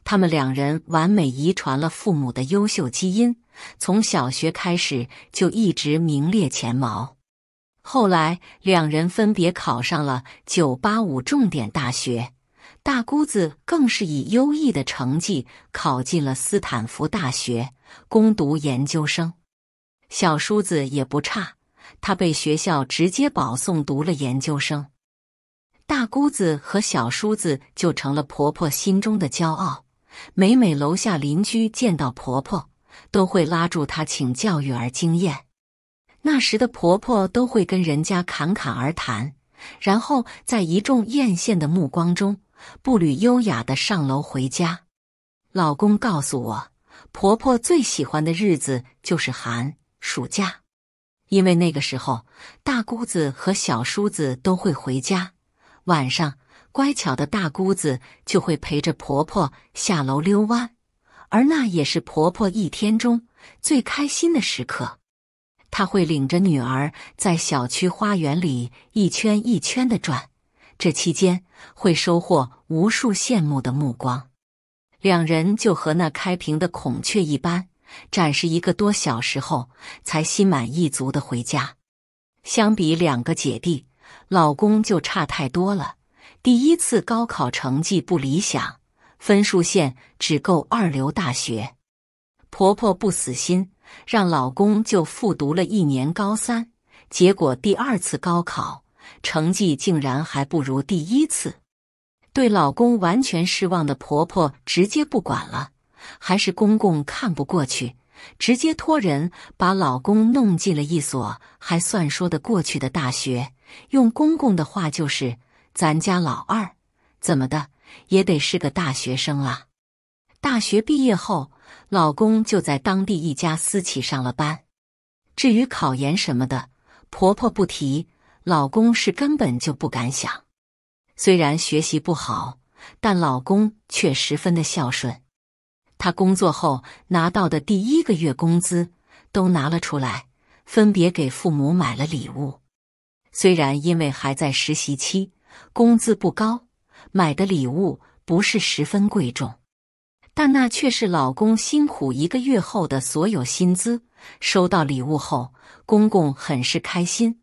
他们两人完美遗传了父母的优秀基因，从小学开始就一直名列前茅。后来，两人分别考上了985重点大学，大姑子更是以优异的成绩考进了斯坦福大学攻读研究生，小叔子也不差，他被学校直接保送读了研究生。大姑子和小叔子就成了婆婆心中的骄傲。每每楼下邻居见到婆婆，都会拉住她请教育儿经验。那时的婆婆都会跟人家侃侃而谈，然后在一众艳羡的目光中，步履优雅的上楼回家。老公告诉我，婆婆最喜欢的日子就是寒暑假，因为那个时候大姑子和小叔子都会回家。晚上，乖巧的大姑子就会陪着婆婆下楼溜弯，而那也是婆婆一天中最开心的时刻。她会领着女儿在小区花园里一圈一圈的转，这期间会收获无数羡慕的目光。两人就和那开屏的孔雀一般，展示一个多小时后，才心满意足的回家。相比两个姐弟。老公就差太多了。第一次高考成绩不理想，分数线只够二流大学。婆婆不死心，让老公就复读了一年高三。结果第二次高考成绩竟然还不如第一次。对老公完全失望的婆婆直接不管了。还是公公看不过去，直接托人把老公弄进了一所还算说得过去的大学。用公公的话就是：“咱家老二怎么的也得是个大学生啊！”大学毕业后，老公就在当地一家私企上了班。至于考研什么的，婆婆不提，老公是根本就不敢想。虽然学习不好，但老公却十分的孝顺。他工作后拿到的第一个月工资都拿了出来，分别给父母买了礼物。虽然因为还在实习期，工资不高，买的礼物不是十分贵重，但那却是老公辛苦一个月后的所有薪资。收到礼物后，公公很是开心，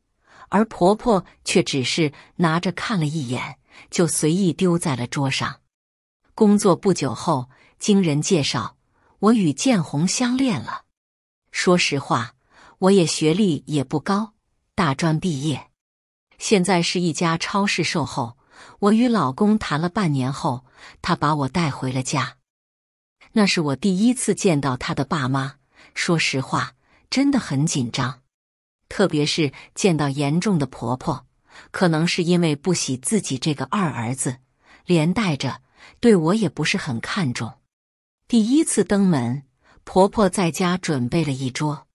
而婆婆却只是拿着看了一眼，就随意丢在了桌上。工作不久后，经人介绍，我与建红相恋了。说实话，我也学历也不高，大专毕业。现在是一家超市售后，我与老公谈了半年后，他把我带回了家。那是我第一次见到他的爸妈，说实话，真的很紧张，特别是见到严重的婆婆，可能是因为不喜自己这个二儿子，连带着对我也不是很看重。第一次登门，婆婆在家准备了一桌，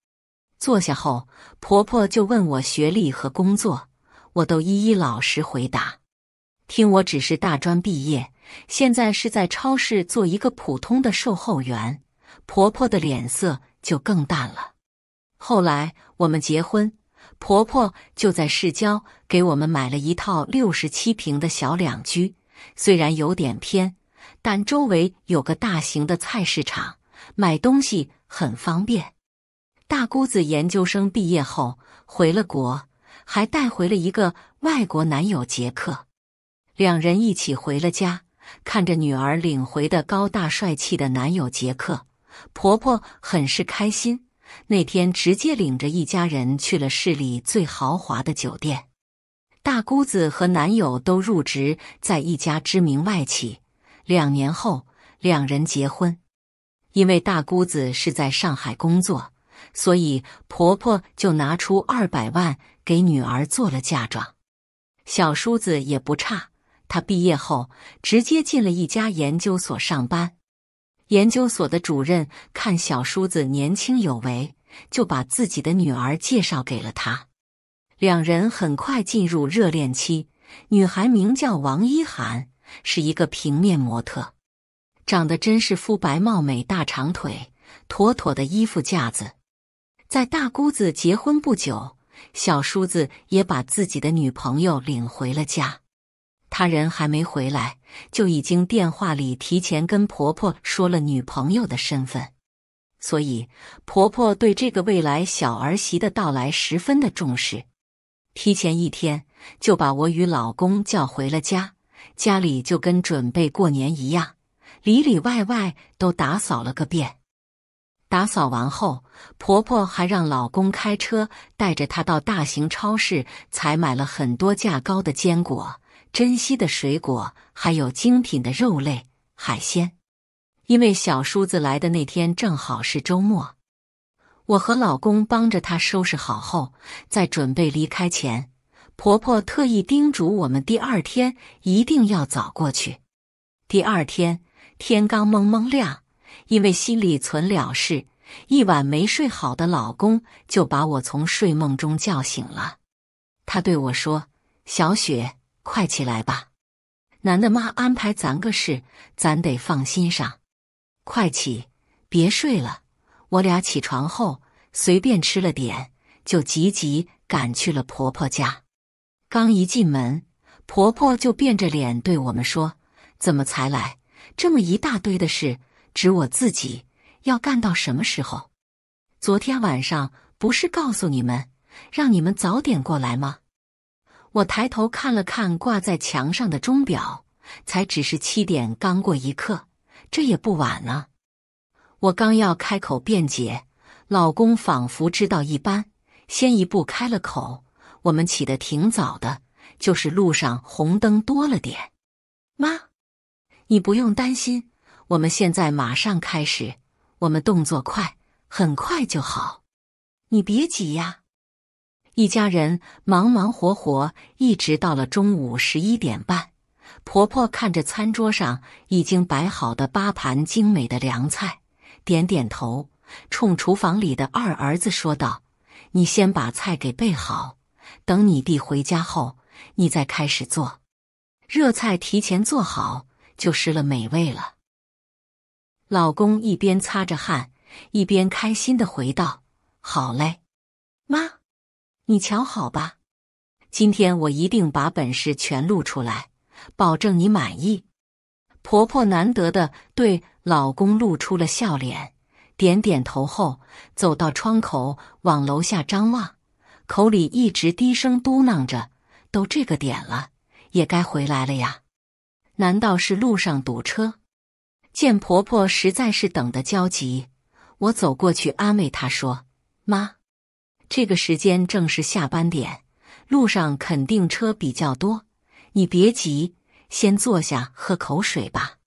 坐下后，婆婆就问我学历和工作。我都一一老实回答。听我只是大专毕业，现在是在超市做一个普通的售后员。婆婆的脸色就更淡了。后来我们结婚，婆婆就在市郊给我们买了一套六十七平的小两居，虽然有点偏，但周围有个大型的菜市场，买东西很方便。大姑子研究生毕业后回了国。还带回了一个外国男友杰克，两人一起回了家，看着女儿领回的高大帅气的男友杰克，婆婆很是开心。那天直接领着一家人去了市里最豪华的酒店。大姑子和男友都入职在一家知名外企，两年后两人结婚。因为大姑子是在上海工作，所以婆婆就拿出二百万。给女儿做了嫁妆，小叔子也不差。他毕业后直接进了一家研究所上班。研究所的主任看小叔子年轻有为，就把自己的女儿介绍给了他。两人很快进入热恋期。女孩名叫王一涵，是一个平面模特，长得真是肤白貌美、大长腿，妥妥的衣服架子。在大姑子结婚不久。小叔子也把自己的女朋友领回了家，他人还没回来，就已经电话里提前跟婆婆说了女朋友的身份，所以婆婆对这个未来小儿媳的到来十分的重视，提前一天就把我与老公叫回了家，家里就跟准备过年一样，里里外外都打扫了个遍。打扫完后，婆婆还让老公开车带着她到大型超市，采买了很多价高的坚果、珍稀的水果，还有精品的肉类、海鲜。因为小叔子来的那天正好是周末，我和老公帮着他收拾好后，在准备离开前，婆婆特意叮嘱我们第二天一定要早过去。第二天天刚蒙蒙亮。因为心里存了事，一晚没睡好的老公就把我从睡梦中叫醒了。他对我说：“小雪，快起来吧，男的妈安排咱个事，咱得放心上。快起，别睡了。”我俩起床后随便吃了点，就急急赶去了婆婆家。刚一进门，婆婆就变着脸对我们说：“怎么才来？这么一大堆的事。”指我自己要干到什么时候？昨天晚上不是告诉你们让你们早点过来吗？我抬头看了看挂在墙上的钟表，才只是七点刚过一刻，这也不晚了。我刚要开口辩解，老公仿佛知道一般，先一步开了口：“我们起得挺早的，就是路上红灯多了点。”妈，你不用担心。我们现在马上开始，我们动作快，很快就好。你别急呀。一家人忙忙活活，一直到了中午十一点半。婆婆看着餐桌上已经摆好的八盘精美的凉菜，点点头，冲厨房里的二儿子说道：“你先把菜给备好，等你弟回家后，你再开始做。热菜提前做好，就失了美味了。”老公一边擦着汗，一边开心的回道：“好嘞，妈，你瞧好吧，今天我一定把本事全露出来，保证你满意。”婆婆难得的对老公露出了笑脸，点点头后，走到窗口往楼下张望，口里一直低声嘟囔着：“都这个点了，也该回来了呀，难道是路上堵车？”见婆婆实在是等得焦急，我走过去安慰她说：“妈，这个时间正是下班点，路上肯定车比较多，你别急，先坐下喝口水吧。”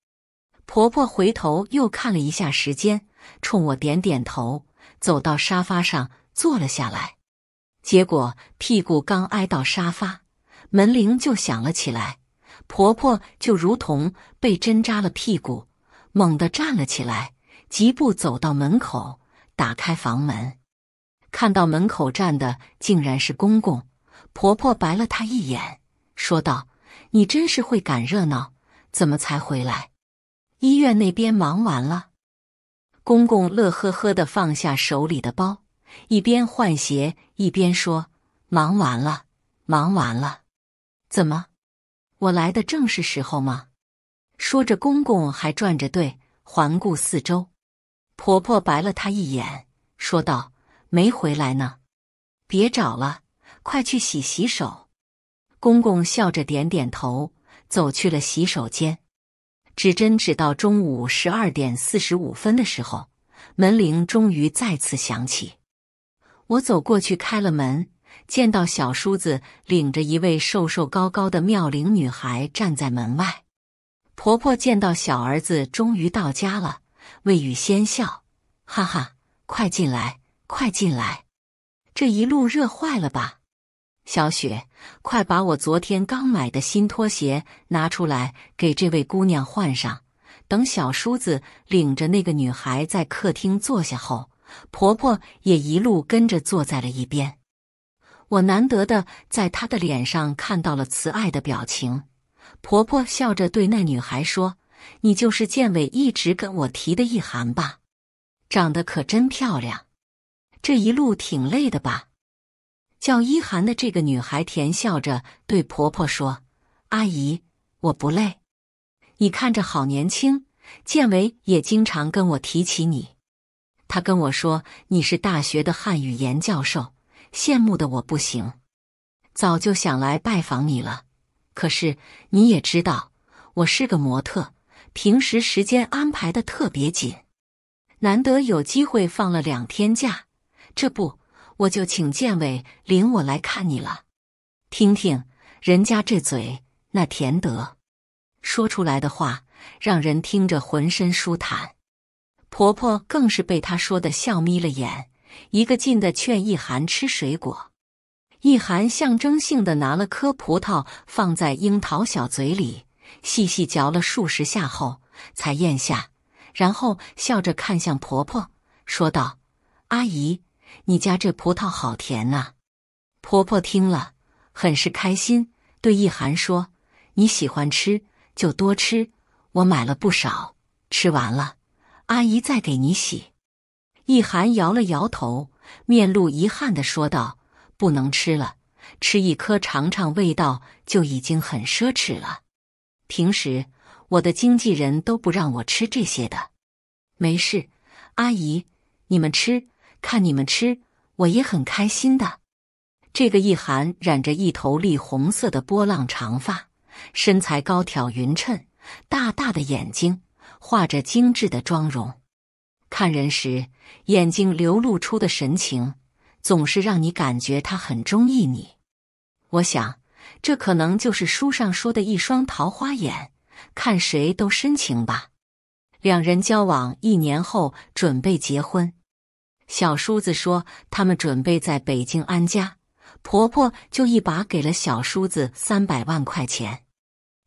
婆婆回头又看了一下时间，冲我点点头，走到沙发上坐了下来。结果屁股刚挨到沙发，门铃就响了起来。婆婆就如同被针扎了屁股。猛地站了起来，疾步走到门口，打开房门，看到门口站的竟然是公公婆婆，白了他一眼，说道：“你真是会赶热闹，怎么才回来？医院那边忙完了。”公公乐呵呵的放下手里的包，一边换鞋一边说：“忙完了，忙完了，怎么？我来的正是时候吗？”说着，公公还转着队，环顾四周。婆婆白了他一眼，说道：“没回来呢，别找了，快去洗洗手。”公公笑着点点头，走去了洗手间。指针指到中午十二点四十五分的时候，门铃终于再次响起。我走过去开了门，见到小叔子领着一位瘦瘦高高的妙龄女孩站在门外。婆婆见到小儿子终于到家了，未雨先笑，哈哈，快进来，快进来！这一路热坏了吧？小雪，快把我昨天刚买的新拖鞋拿出来，给这位姑娘换上。等小叔子领着那个女孩在客厅坐下后，婆婆也一路跟着坐在了一边。我难得的在她的脸上看到了慈爱的表情。婆婆笑着对那女孩说：“你就是建伟一直跟我提的意涵吧？长得可真漂亮。这一路挺累的吧？”叫一涵的这个女孩甜笑着对婆婆说：“阿姨，我不累。你看着好年轻。建伟也经常跟我提起你，他跟我说你是大学的汉语言教授，羡慕的我不行，早就想来拜访你了。”可是你也知道，我是个模特，平时时间安排的特别紧，难得有机会放了两天假，这不我就请建委领我来看你了。听听人家这嘴那甜得，说出来的话让人听着浑身舒坦。婆婆更是被她说的笑眯了眼，一个劲的劝意涵吃水果。一涵象征性的拿了颗葡萄放在樱桃小嘴里，细细嚼了数十下后才咽下，然后笑着看向婆婆，说道：“阿姨，你家这葡萄好甜呐。”婆婆听了很是开心，对一涵说：“你喜欢吃就多吃，我买了不少，吃完了，阿姨再给你洗。”一涵摇了摇头，面露遗憾的说道。不能吃了，吃一颗尝尝味道就已经很奢侈了。平时我的经纪人都不让我吃这些的。没事，阿姨，你们吃，看你们吃，我也很开心的。这个一涵染着一头栗红色的波浪长发，身材高挑匀称，大大的眼睛，画着精致的妆容，看人时眼睛流露出的神情。总是让你感觉他很中意你，我想这可能就是书上说的一双桃花眼，看谁都深情吧。两人交往一年后准备结婚，小叔子说他们准备在北京安家，婆婆就一把给了小叔子三百万块钱。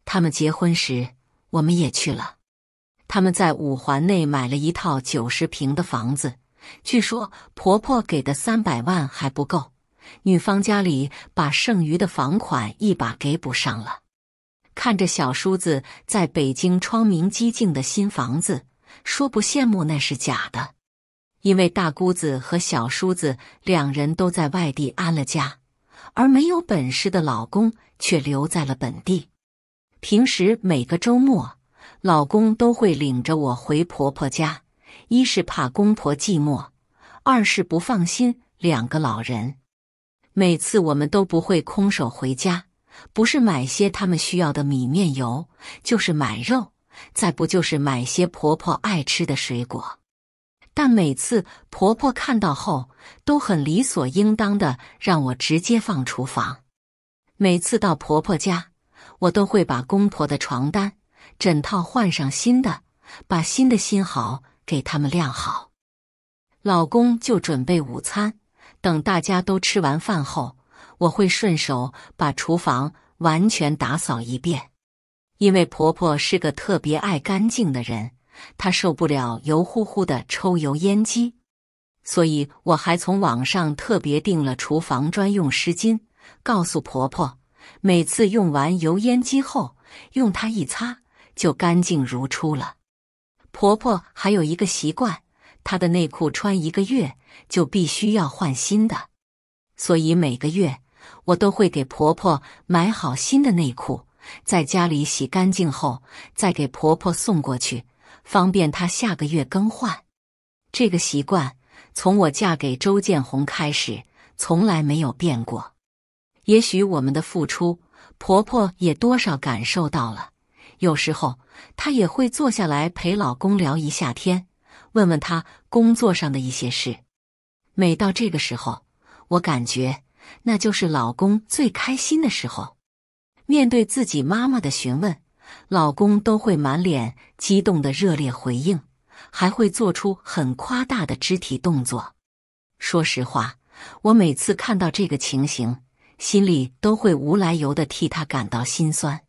他们结婚时我们也去了，他们在五环内买了一套九十平的房子。据说婆婆给的三百万还不够，女方家里把剩余的房款一把给补上了。看着小叔子在北京窗明几净的新房子，说不羡慕那是假的。因为大姑子和小叔子两人都在外地安了家，而没有本事的老公却留在了本地。平时每个周末，老公都会领着我回婆婆家。一是怕公婆寂寞，二是不放心两个老人。每次我们都不会空手回家，不是买些他们需要的米面油，就是买肉，再不就是买些婆婆爱吃的水果。但每次婆婆看到后，都很理所应当的让我直接放厨房。每次到婆婆家，我都会把公婆的床单、枕套换上新的，把新的新好。给他们晾好，老公就准备午餐。等大家都吃完饭后，我会顺手把厨房完全打扫一遍。因为婆婆是个特别爱干净的人，她受不了油乎乎的抽油烟机，所以我还从网上特别订了厨房专用湿巾，告诉婆婆，每次用完油烟机后用它一擦，就干净如初了。婆婆还有一个习惯，她的内裤穿一个月就必须要换新的，所以每个月我都会给婆婆买好新的内裤，在家里洗干净后再给婆婆送过去，方便她下个月更换。这个习惯从我嫁给周建红开始，从来没有变过。也许我们的付出，婆婆也多少感受到了。有时候，她也会坐下来陪老公聊一下天，问问他工作上的一些事。每到这个时候，我感觉那就是老公最开心的时候。面对自己妈妈的询问，老公都会满脸激动的热烈回应，还会做出很夸大的肢体动作。说实话，我每次看到这个情形，心里都会无来由的替他感到心酸。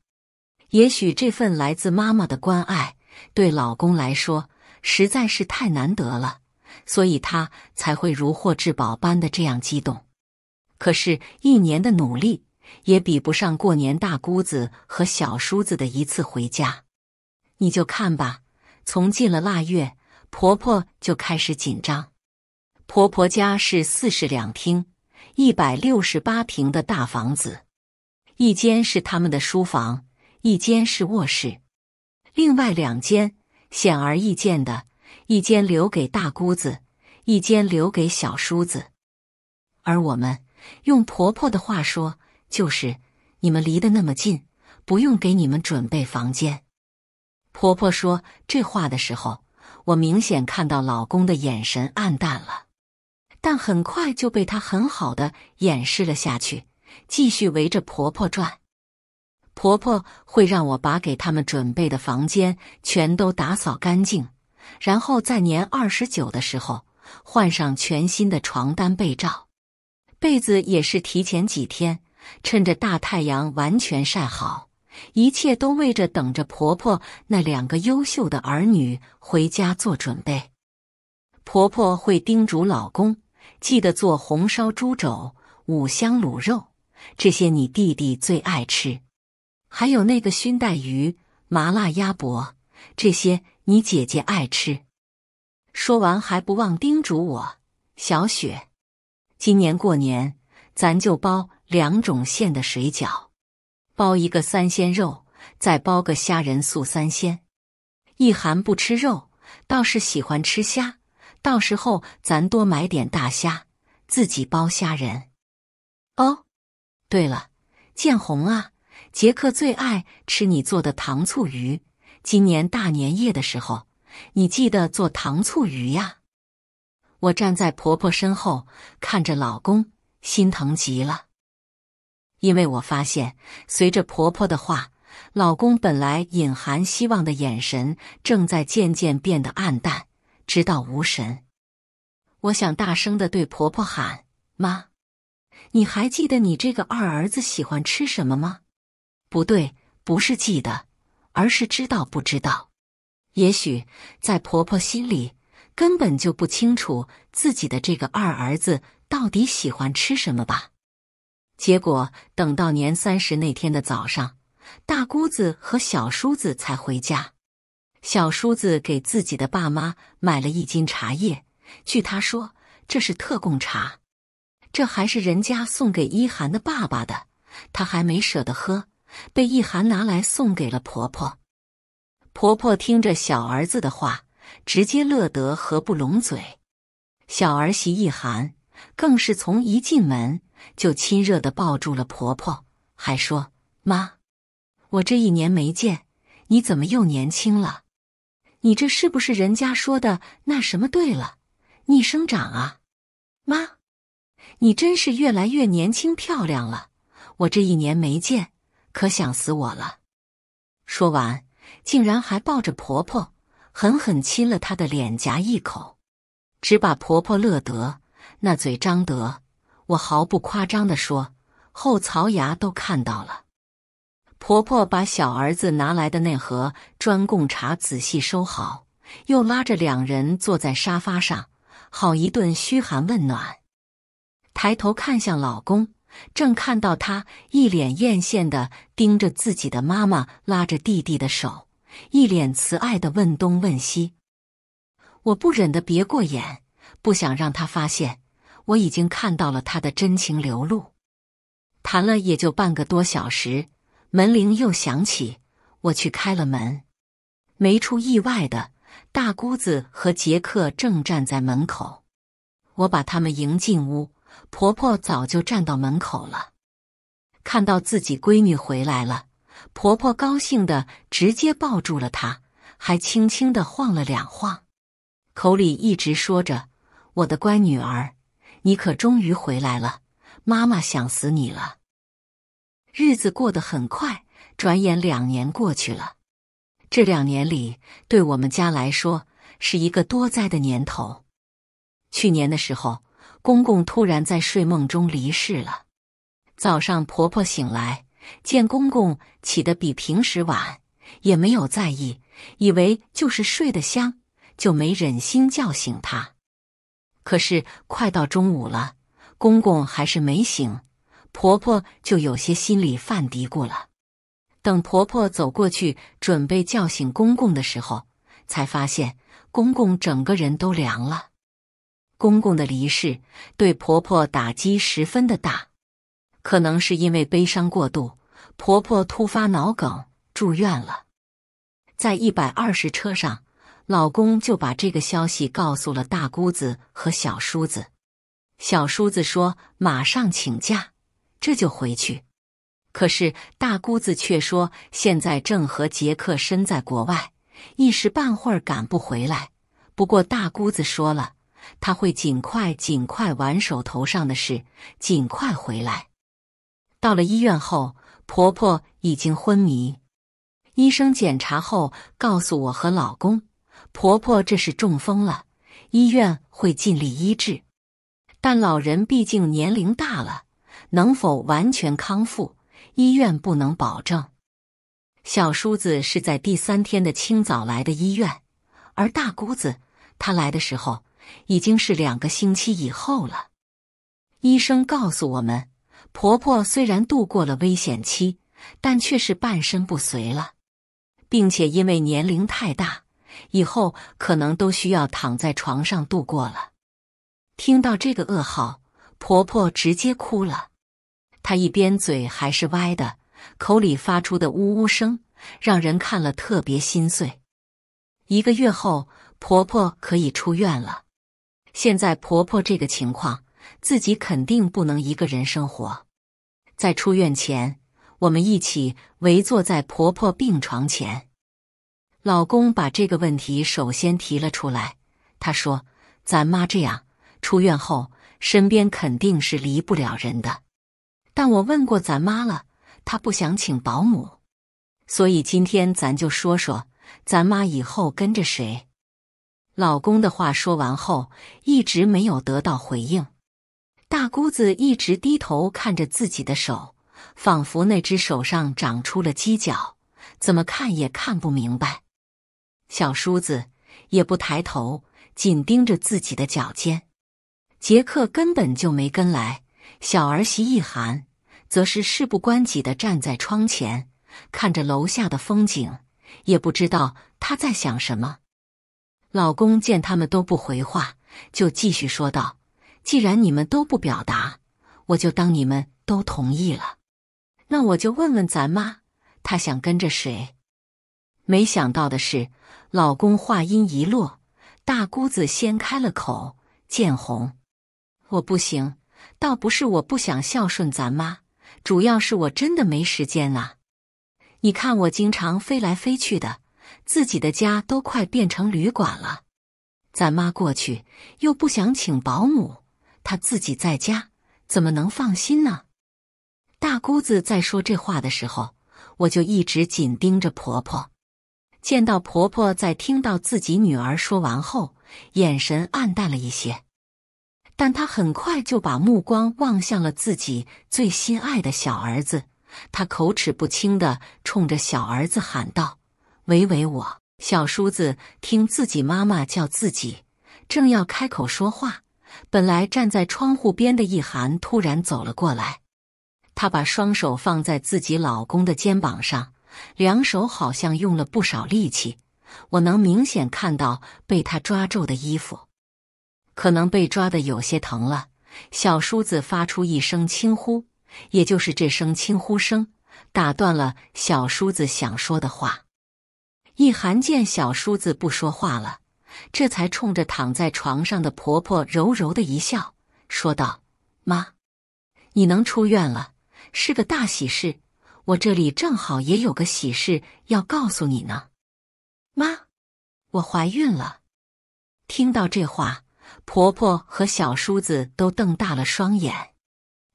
也许这份来自妈妈的关爱对老公来说实在是太难得了，所以他才会如获至宝般的这样激动。可是，一年的努力也比不上过年大姑子和小叔子的一次回家。你就看吧，从进了腊月，婆婆就开始紧张。婆婆家是四室两厅、一百六十八平的大房子，一间是他们的书房。一间是卧室，另外两间显而易见的一间留给大姑子，一间留给小叔子，而我们用婆婆的话说，就是你们离得那么近，不用给你们准备房间。婆婆说这话的时候，我明显看到老公的眼神暗淡了，但很快就被他很好的掩饰了下去，继续围着婆婆转。婆婆会让我把给他们准备的房间全都打扫干净，然后在年二十九的时候换上全新的床单被罩，被子也是提前几天，趁着大太阳完全晒好，一切都为着等着婆婆那两个优秀的儿女回家做准备。婆婆会叮嘱老公记得做红烧猪肘、五香卤肉，这些你弟弟最爱吃。还有那个熏带鱼、麻辣鸭脖，这些你姐姐爱吃。说完还不忘叮嘱我：“小雪，今年过年咱就包两种馅的水饺，包一个三鲜肉，再包个虾仁素三鲜。一涵不吃肉，倒是喜欢吃虾，到时候咱多买点大虾，自己包虾仁。哦，对了，建红啊。”杰克最爱吃你做的糖醋鱼，今年大年夜的时候，你记得做糖醋鱼呀！我站在婆婆身后看着老公，心疼极了，因为我发现随着婆婆的话，老公本来隐含希望的眼神正在渐渐变得暗淡，直到无神。我想大声的对婆婆喊：“妈，你还记得你这个二儿子喜欢吃什么吗？”不对，不是记得，而是知道不知道。也许在婆婆心里，根本就不清楚自己的这个二儿子到底喜欢吃什么吧。结果等到年三十那天的早上，大姑子和小叔子才回家。小叔子给自己的爸妈买了一斤茶叶，据他说这是特供茶，这还是人家送给一涵的爸爸的，他还没舍得喝。被易涵拿来送给了婆婆。婆婆听着小儿子的话，直接乐得合不拢嘴。小儿媳一涵更是从一进门就亲热的抱住了婆婆，还说：“妈，我这一年没见，你怎么又年轻了？你这是不是人家说的那什么？对了，逆生长啊，妈，你真是越来越年轻漂亮了。我这一年没见。”可想死我了！说完，竟然还抱着婆婆，狠狠亲了她的脸颊一口，只把婆婆乐得那嘴张得，我毫不夸张的说，后槽牙都看到了。婆婆把小儿子拿来的那盒专供茶仔细收好，又拉着两人坐在沙发上，好一顿嘘寒问暖，抬头看向老公。正看到他一脸艳羡的盯着自己的妈妈，拉着弟弟的手，一脸慈爱的问东问西。我不忍的别过眼，不想让他发现我已经看到了他的真情流露。谈了也就半个多小时，门铃又响起，我去开了门，没出意外的，大姑子和杰克正站在门口，我把他们迎进屋。婆婆早就站到门口了，看到自己闺女回来了，婆婆高兴的直接抱住了她，还轻轻的晃了两晃，口里一直说着：“我的乖女儿，你可终于回来了，妈妈想死你了。”日子过得很快，转眼两年过去了。这两年里，对我们家来说是一个多灾的年头。去年的时候。公公突然在睡梦中离世了。早上婆婆醒来，见公公起得比平时晚，也没有在意，以为就是睡得香，就没忍心叫醒他。可是快到中午了，公公还是没醒，婆婆就有些心里犯嘀咕了。等婆婆走过去准备叫醒公公的时候，才发现公公整个人都凉了。公公的离世对婆婆打击十分的大，可能是因为悲伤过度，婆婆突发脑梗住院了。在一百二十车上，老公就把这个消息告诉了大姑子和小叔子。小叔子说马上请假，这就回去。可是大姑子却说现在正和杰克身在国外，一时半会儿赶不回来。不过大姑子说了。他会尽快尽快完手头上的事，尽快回来。到了医院后，婆婆已经昏迷。医生检查后告诉我和老公，婆婆这是中风了，医院会尽力医治，但老人毕竟年龄大了，能否完全康复，医院不能保证。小叔子是在第三天的清早来的医院，而大姑子她来的时候。已经是两个星期以后了，医生告诉我们，婆婆虽然度过了危险期，但却是半身不遂了，并且因为年龄太大，以后可能都需要躺在床上度过了。听到这个噩耗，婆婆直接哭了，她一边嘴还是歪的，口里发出的呜呜声，让人看了特别心碎。一个月后，婆婆可以出院了。现在婆婆这个情况，自己肯定不能一个人生活。在出院前，我们一起围坐在婆婆病床前。老公把这个问题首先提了出来。他说：“咱妈这样出院后，身边肯定是离不了人的。但我问过咱妈了，她不想请保姆，所以今天咱就说说，咱妈以后跟着谁。”老公的话说完后，一直没有得到回应。大姑子一直低头看着自己的手，仿佛那只手上长出了犄角，怎么看也看不明白。小叔子也不抬头，紧盯着自己的脚尖。杰克根本就没跟来。小儿媳一涵则是事不关己的站在窗前，看着楼下的风景，也不知道她在想什么。老公见他们都不回话，就继续说道：“既然你们都不表达，我就当你们都同意了。那我就问问咱妈，她想跟着谁？”没想到的是，老公话音一落，大姑子先开了口：“建红，我不行，倒不是我不想孝顺咱妈，主要是我真的没时间啊。你看我经常飞来飞去的。”自己的家都快变成旅馆了，咱妈过去又不想请保姆，她自己在家怎么能放心呢？大姑子在说这话的时候，我就一直紧盯着婆婆。见到婆婆在听到自己女儿说完后，眼神暗淡了一些，但她很快就把目光望向了自己最心爱的小儿子。她口齿不清的冲着小儿子喊道。喂喂，我小叔子听自己妈妈叫自己，正要开口说话，本来站在窗户边的易涵突然走了过来。他把双手放在自己老公的肩膀上，两手好像用了不少力气，我能明显看到被他抓皱的衣服，可能被抓的有些疼了。小叔子发出一声轻呼，也就是这声轻呼声，打断了小叔子想说的话。一涵见小叔子不说话了，这才冲着躺在床上的婆婆柔柔的一笑，说道：“妈，你能出院了，是个大喜事。我这里正好也有个喜事要告诉你呢，妈，我怀孕了。”听到这话，婆婆和小叔子都瞪大了双眼。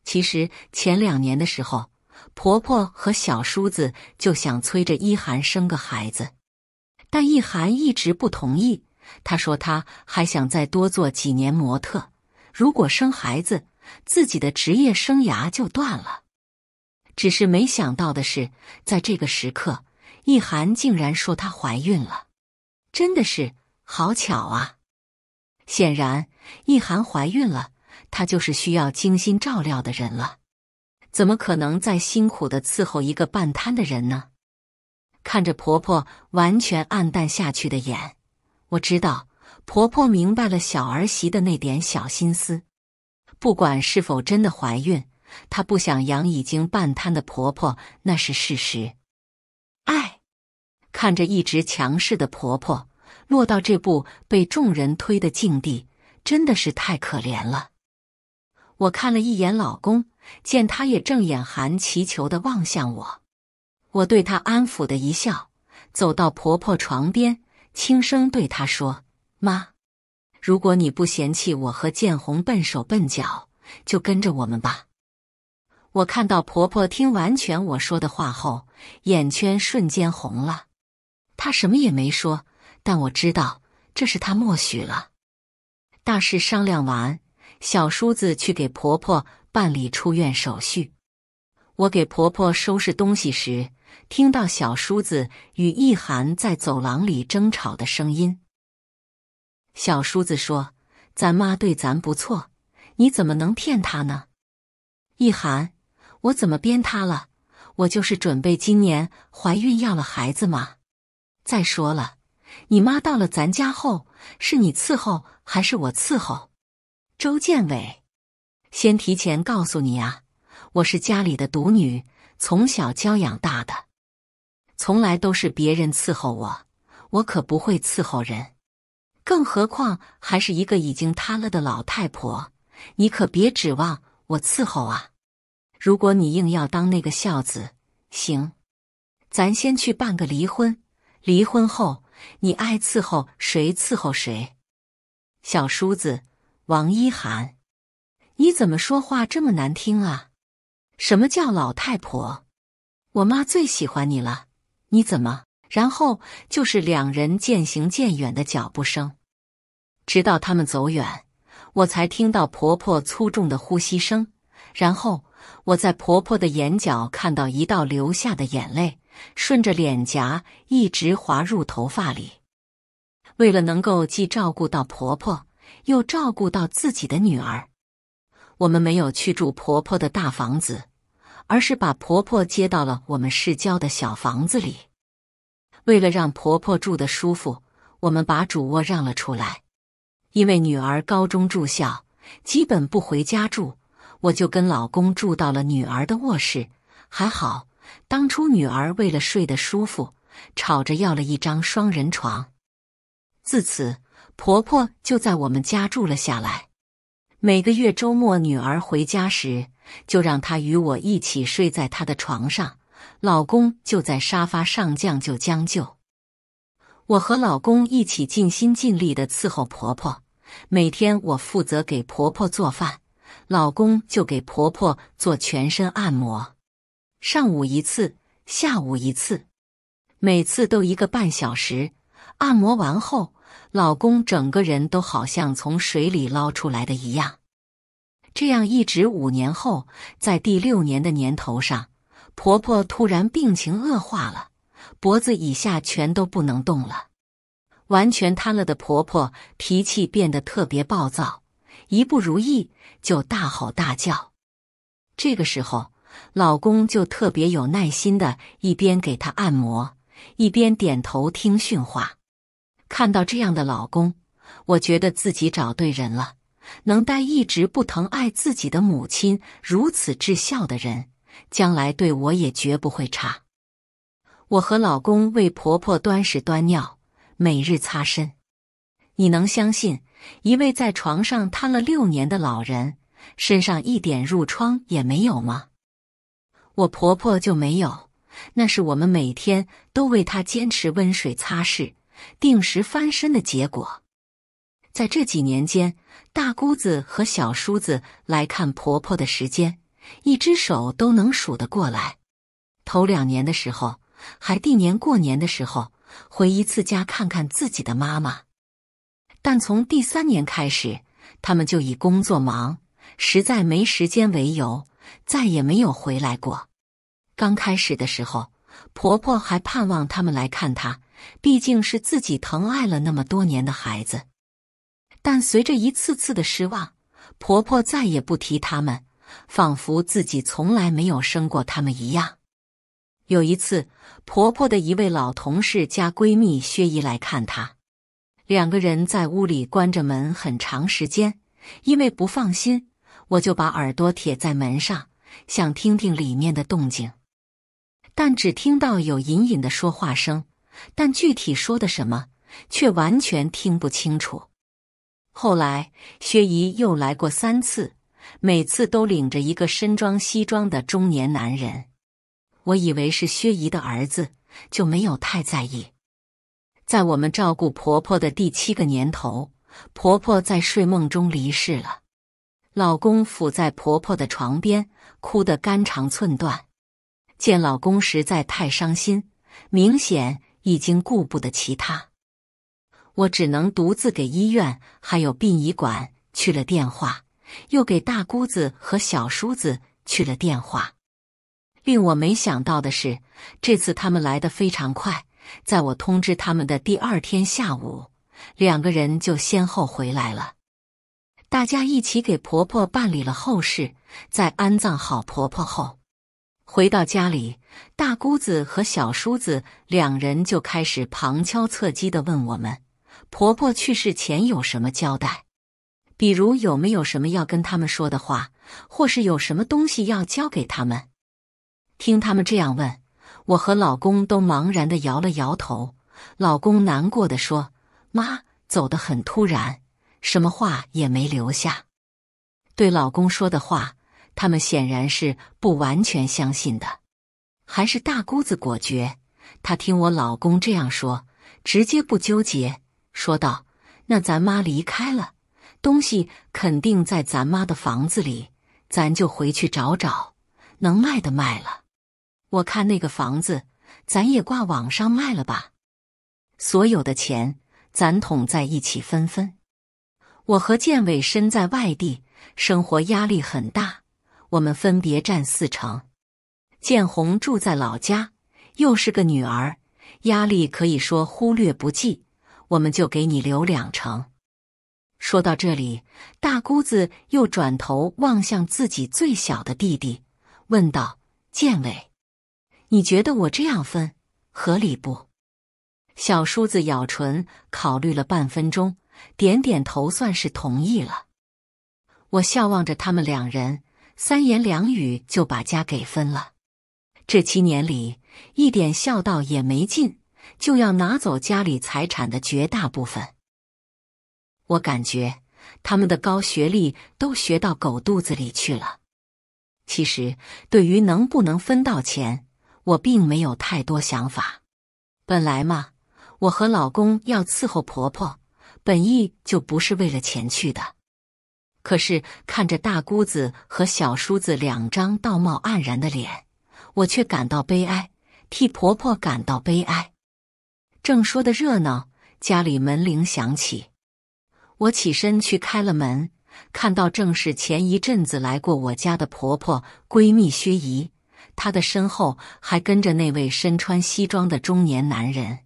其实前两年的时候，婆婆和小叔子就想催着一涵生个孩子。但易涵一直不同意。她说：“她还想再多做几年模特，如果生孩子，自己的职业生涯就断了。”只是没想到的是，在这个时刻，易涵竟然说她怀孕了。真的是好巧啊！显然，易涵怀孕了，她就是需要精心照料的人了。怎么可能再辛苦的伺候一个半瘫的人呢？看着婆婆完全暗淡下去的眼，我知道婆婆明白了小儿媳的那点小心思。不管是否真的怀孕，她不想养已经半瘫的婆婆，那是事实。唉，看着一直强势的婆婆落到这步被众人推的境地，真的是太可怜了。我看了一眼老公，见他也正眼含祈求的望向我。我对她安抚的一笑，走到婆婆床边，轻声对她说：“妈，如果你不嫌弃我和建红笨手笨脚，就跟着我们吧。”我看到婆婆听完全我说的话后，眼圈瞬间红了。她什么也没说，但我知道这是她默许了。大事商量完，小叔子去给婆婆办理出院手续。我给婆婆收拾东西时。听到小叔子与意涵在走廊里争吵的声音，小叔子说：“咱妈对咱不错，你怎么能骗她呢？”意涵，我怎么编她了？我就是准备今年怀孕要了孩子嘛。再说了，你妈到了咱家后，是你伺候还是我伺候？周建伟，先提前告诉你啊，我是家里的独女，从小娇养大的。从来都是别人伺候我，我可不会伺候人，更何况还是一个已经瘫了的老太婆，你可别指望我伺候啊！如果你硬要当那个孝子，行，咱先去办个离婚，离婚后你爱伺候谁伺候谁。小叔子王一涵，你怎么说话这么难听啊？什么叫老太婆？我妈最喜欢你了。你怎么？然后就是两人渐行渐远的脚步声，直到他们走远，我才听到婆婆粗重的呼吸声。然后我在婆婆的眼角看到一道流下的眼泪，顺着脸颊一直滑入头发里。为了能够既照顾到婆婆，又照顾到自己的女儿，我们没有去住婆婆的大房子。而是把婆婆接到了我们市郊的小房子里，为了让婆婆住得舒服，我们把主卧让了出来。因为女儿高中住校，基本不回家住，我就跟老公住到了女儿的卧室。还好，当初女儿为了睡得舒服，吵着要了一张双人床。自此，婆婆就在我们家住了下来。每个月周末，女儿回家时，就让她与我一起睡在她的床上，老公就在沙发上将就将就。我和老公一起尽心尽力的伺候婆婆。每天我负责给婆婆做饭，老公就给婆婆做全身按摩，上午一次，下午一次，每次都一个半小时。按摩完后。老公整个人都好像从水里捞出来的一样，这样一直五年后，在第六年的年头上，婆婆突然病情恶化了，脖子以下全都不能动了，完全瘫了的婆婆脾气变得特别暴躁，一不如意就大吼大叫。这个时候，老公就特别有耐心的，一边给她按摩，一边点头听训话。看到这样的老公，我觉得自己找对人了。能带一直不疼爱自己的母亲如此至孝的人，将来对我也绝不会差。我和老公为婆婆端屎端尿，每日擦身。你能相信一位在床上瘫了六年的老人身上一点褥疮也没有吗？我婆婆就没有，那是我们每天都为她坚持温水擦拭。定时翻身的结果，在这几年间，大姑子和小叔子来看婆婆的时间，一只手都能数得过来。头两年的时候，还第年过年的时候回一次家看看自己的妈妈，但从第三年开始，他们就以工作忙、实在没时间为由，再也没有回来过。刚开始的时候，婆婆还盼望他们来看她。毕竟是自己疼爱了那么多年的孩子，但随着一次次的失望，婆婆再也不提他们，仿佛自己从来没有生过他们一样。有一次，婆婆的一位老同事加闺蜜薛姨来看她，两个人在屋里关着门很长时间，因为不放心，我就把耳朵贴在门上，想听听里面的动静，但只听到有隐隐的说话声。但具体说的什么，却完全听不清楚。后来薛姨又来过三次，每次都领着一个身装西装的中年男人。我以为是薛姨的儿子，就没有太在意。在我们照顾婆婆的第七个年头，婆婆在睡梦中离世了。老公伏在婆婆的床边，哭得肝肠寸断。见老公实在太伤心，明显。已经顾不得其他，我只能独自给医院还有殡仪馆去了电话，又给大姑子和小叔子去了电话。令我没想到的是，这次他们来的非常快，在我通知他们的第二天下午，两个人就先后回来了。大家一起给婆婆办理了后事，在安葬好婆婆后，回到家里。大姑子和小叔子两人就开始旁敲侧击的问我们：“婆婆去世前有什么交代？比如有没有什么要跟他们说的话，或是有什么东西要交给他们？”听他们这样问，我和老公都茫然的摇了摇头。老公难过的说：“妈走得很突然，什么话也没留下。”对老公说的话，他们显然是不完全相信的。还是大姑子果决，她听我老公这样说，直接不纠结，说道：“那咱妈离开了，东西肯定在咱妈的房子里，咱就回去找找，能卖的卖了。我看那个房子，咱也挂网上卖了吧。所有的钱咱统在一起分分。我和建伟身在外地，生活压力很大，我们分别占四成。”建红住在老家，又是个女儿，压力可以说忽略不计。我们就给你留两成。说到这里，大姑子又转头望向自己最小的弟弟，问道：“建伟，你觉得我这样分合理不？”小叔子咬唇，考虑了半分钟，点点头，算是同意了。我笑望着他们两人，三言两语就把家给分了。这七年里，一点孝道也没尽，就要拿走家里财产的绝大部分。我感觉他们的高学历都学到狗肚子里去了。其实，对于能不能分到钱，我并没有太多想法。本来嘛，我和老公要伺候婆婆，本意就不是为了钱去的。可是，看着大姑子和小叔子两张道貌岸然的脸。我却感到悲哀，替婆婆感到悲哀。正说的热闹，家里门铃响起，我起身去开了门，看到正是前一阵子来过我家的婆婆闺蜜薛姨，她的身后还跟着那位身穿西装的中年男人。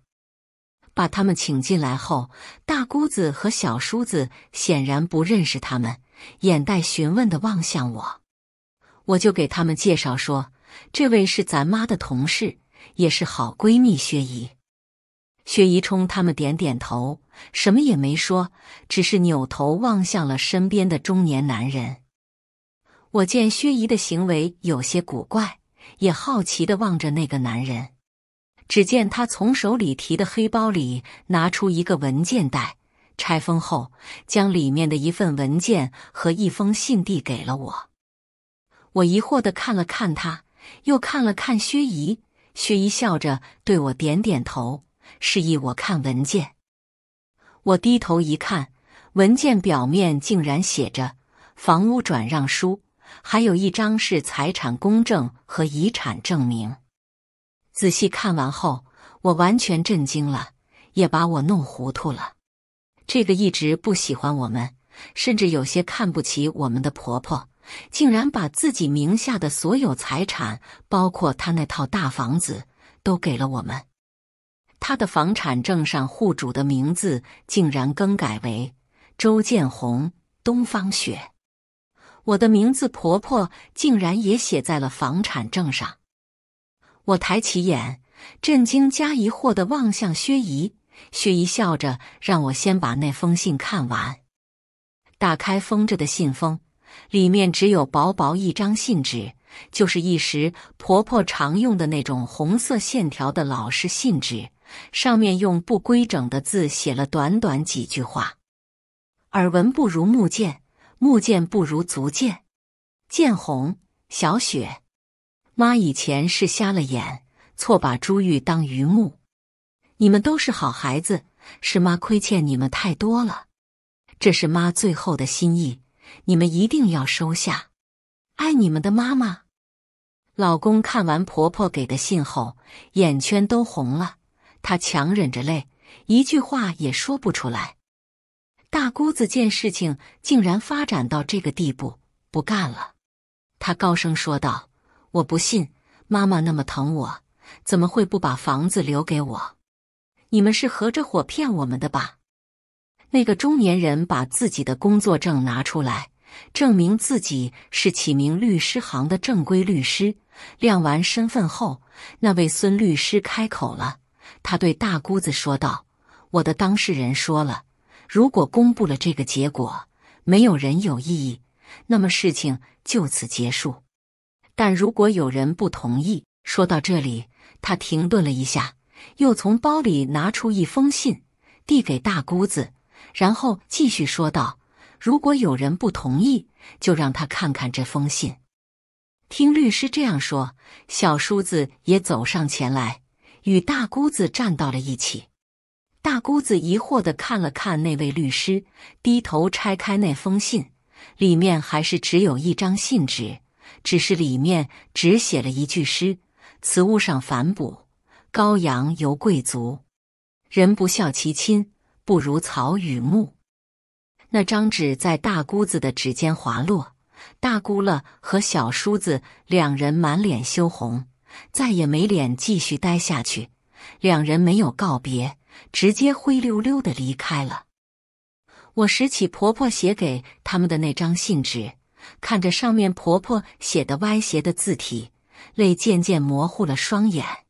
把他们请进来后，大姑子和小叔子显然不认识他们，眼带询问的望向我，我就给他们介绍说。这位是咱妈的同事，也是好闺蜜薛姨。薛姨冲他们点点头，什么也没说，只是扭头望向了身边的中年男人。我见薛姨的行为有些古怪，也好奇的望着那个男人。只见他从手里提的黑包里拿出一个文件袋，拆封后将里面的一份文件和一封信递给了我。我疑惑的看了看他。又看了看薛姨，薛姨笑着对我点点头，示意我看文件。我低头一看，文件表面竟然写着“房屋转让书”，还有一张是财产公证和遗产证明。仔细看完后，我完全震惊了，也把我弄糊涂了。这个一直不喜欢我们，甚至有些看不起我们的婆婆。竟然把自己名下的所有财产，包括他那套大房子，都给了我们。他的房产证上户主的名字竟然更改为周建红、东方雪。我的名字，婆婆竟然也写在了房产证上。我抬起眼，震惊加疑惑的望向薛姨。薛姨笑着让我先把那封信看完，打开封着的信封。里面只有薄薄一张信纸，就是一时婆婆常用的那种红色线条的老式信纸，上面用不规整的字写了短短几句话：“耳闻不如目见，目见不如足见。”见红、小雪，妈以前是瞎了眼，错把珠玉当榆木。你们都是好孩子，是妈亏欠你们太多了。这是妈最后的心意。你们一定要收下，爱你们的妈妈。老公看完婆婆给的信后，眼圈都红了，他强忍着泪，一句话也说不出来。大姑子见事情竟然发展到这个地步，不干了，她高声说道：“我不信，妈妈那么疼我，怎么会不把房子留给我？你们是合着伙骗我们的吧？”那个中年人把自己的工作证拿出来，证明自己是启明律师行的正规律师。亮完身份后，那位孙律师开口了，他对大姑子说道：“我的当事人说了，如果公布了这个结果，没有人有异议，那么事情就此结束。但如果有人不同意……”说到这里，他停顿了一下，又从包里拿出一封信，递给大姑子。然后继续说道：“如果有人不同意，就让他看看这封信。”听律师这样说，小叔子也走上前来，与大姑子站到了一起。大姑子疑惑的看了看那位律师，低头拆开那封信，里面还是只有一张信纸，只是里面只写了一句诗：“此物上反哺，羔羊犹贵足；人不孝其亲。”不如草与木。那张纸在大姑子的指尖滑落，大姑了和小叔子两人满脸羞红，再也没脸继续待下去。两人没有告别，直接灰溜溜的离开了。我拾起婆婆写给他们的那张信纸，看着上面婆婆写的歪斜的字体，泪渐渐模糊了双眼。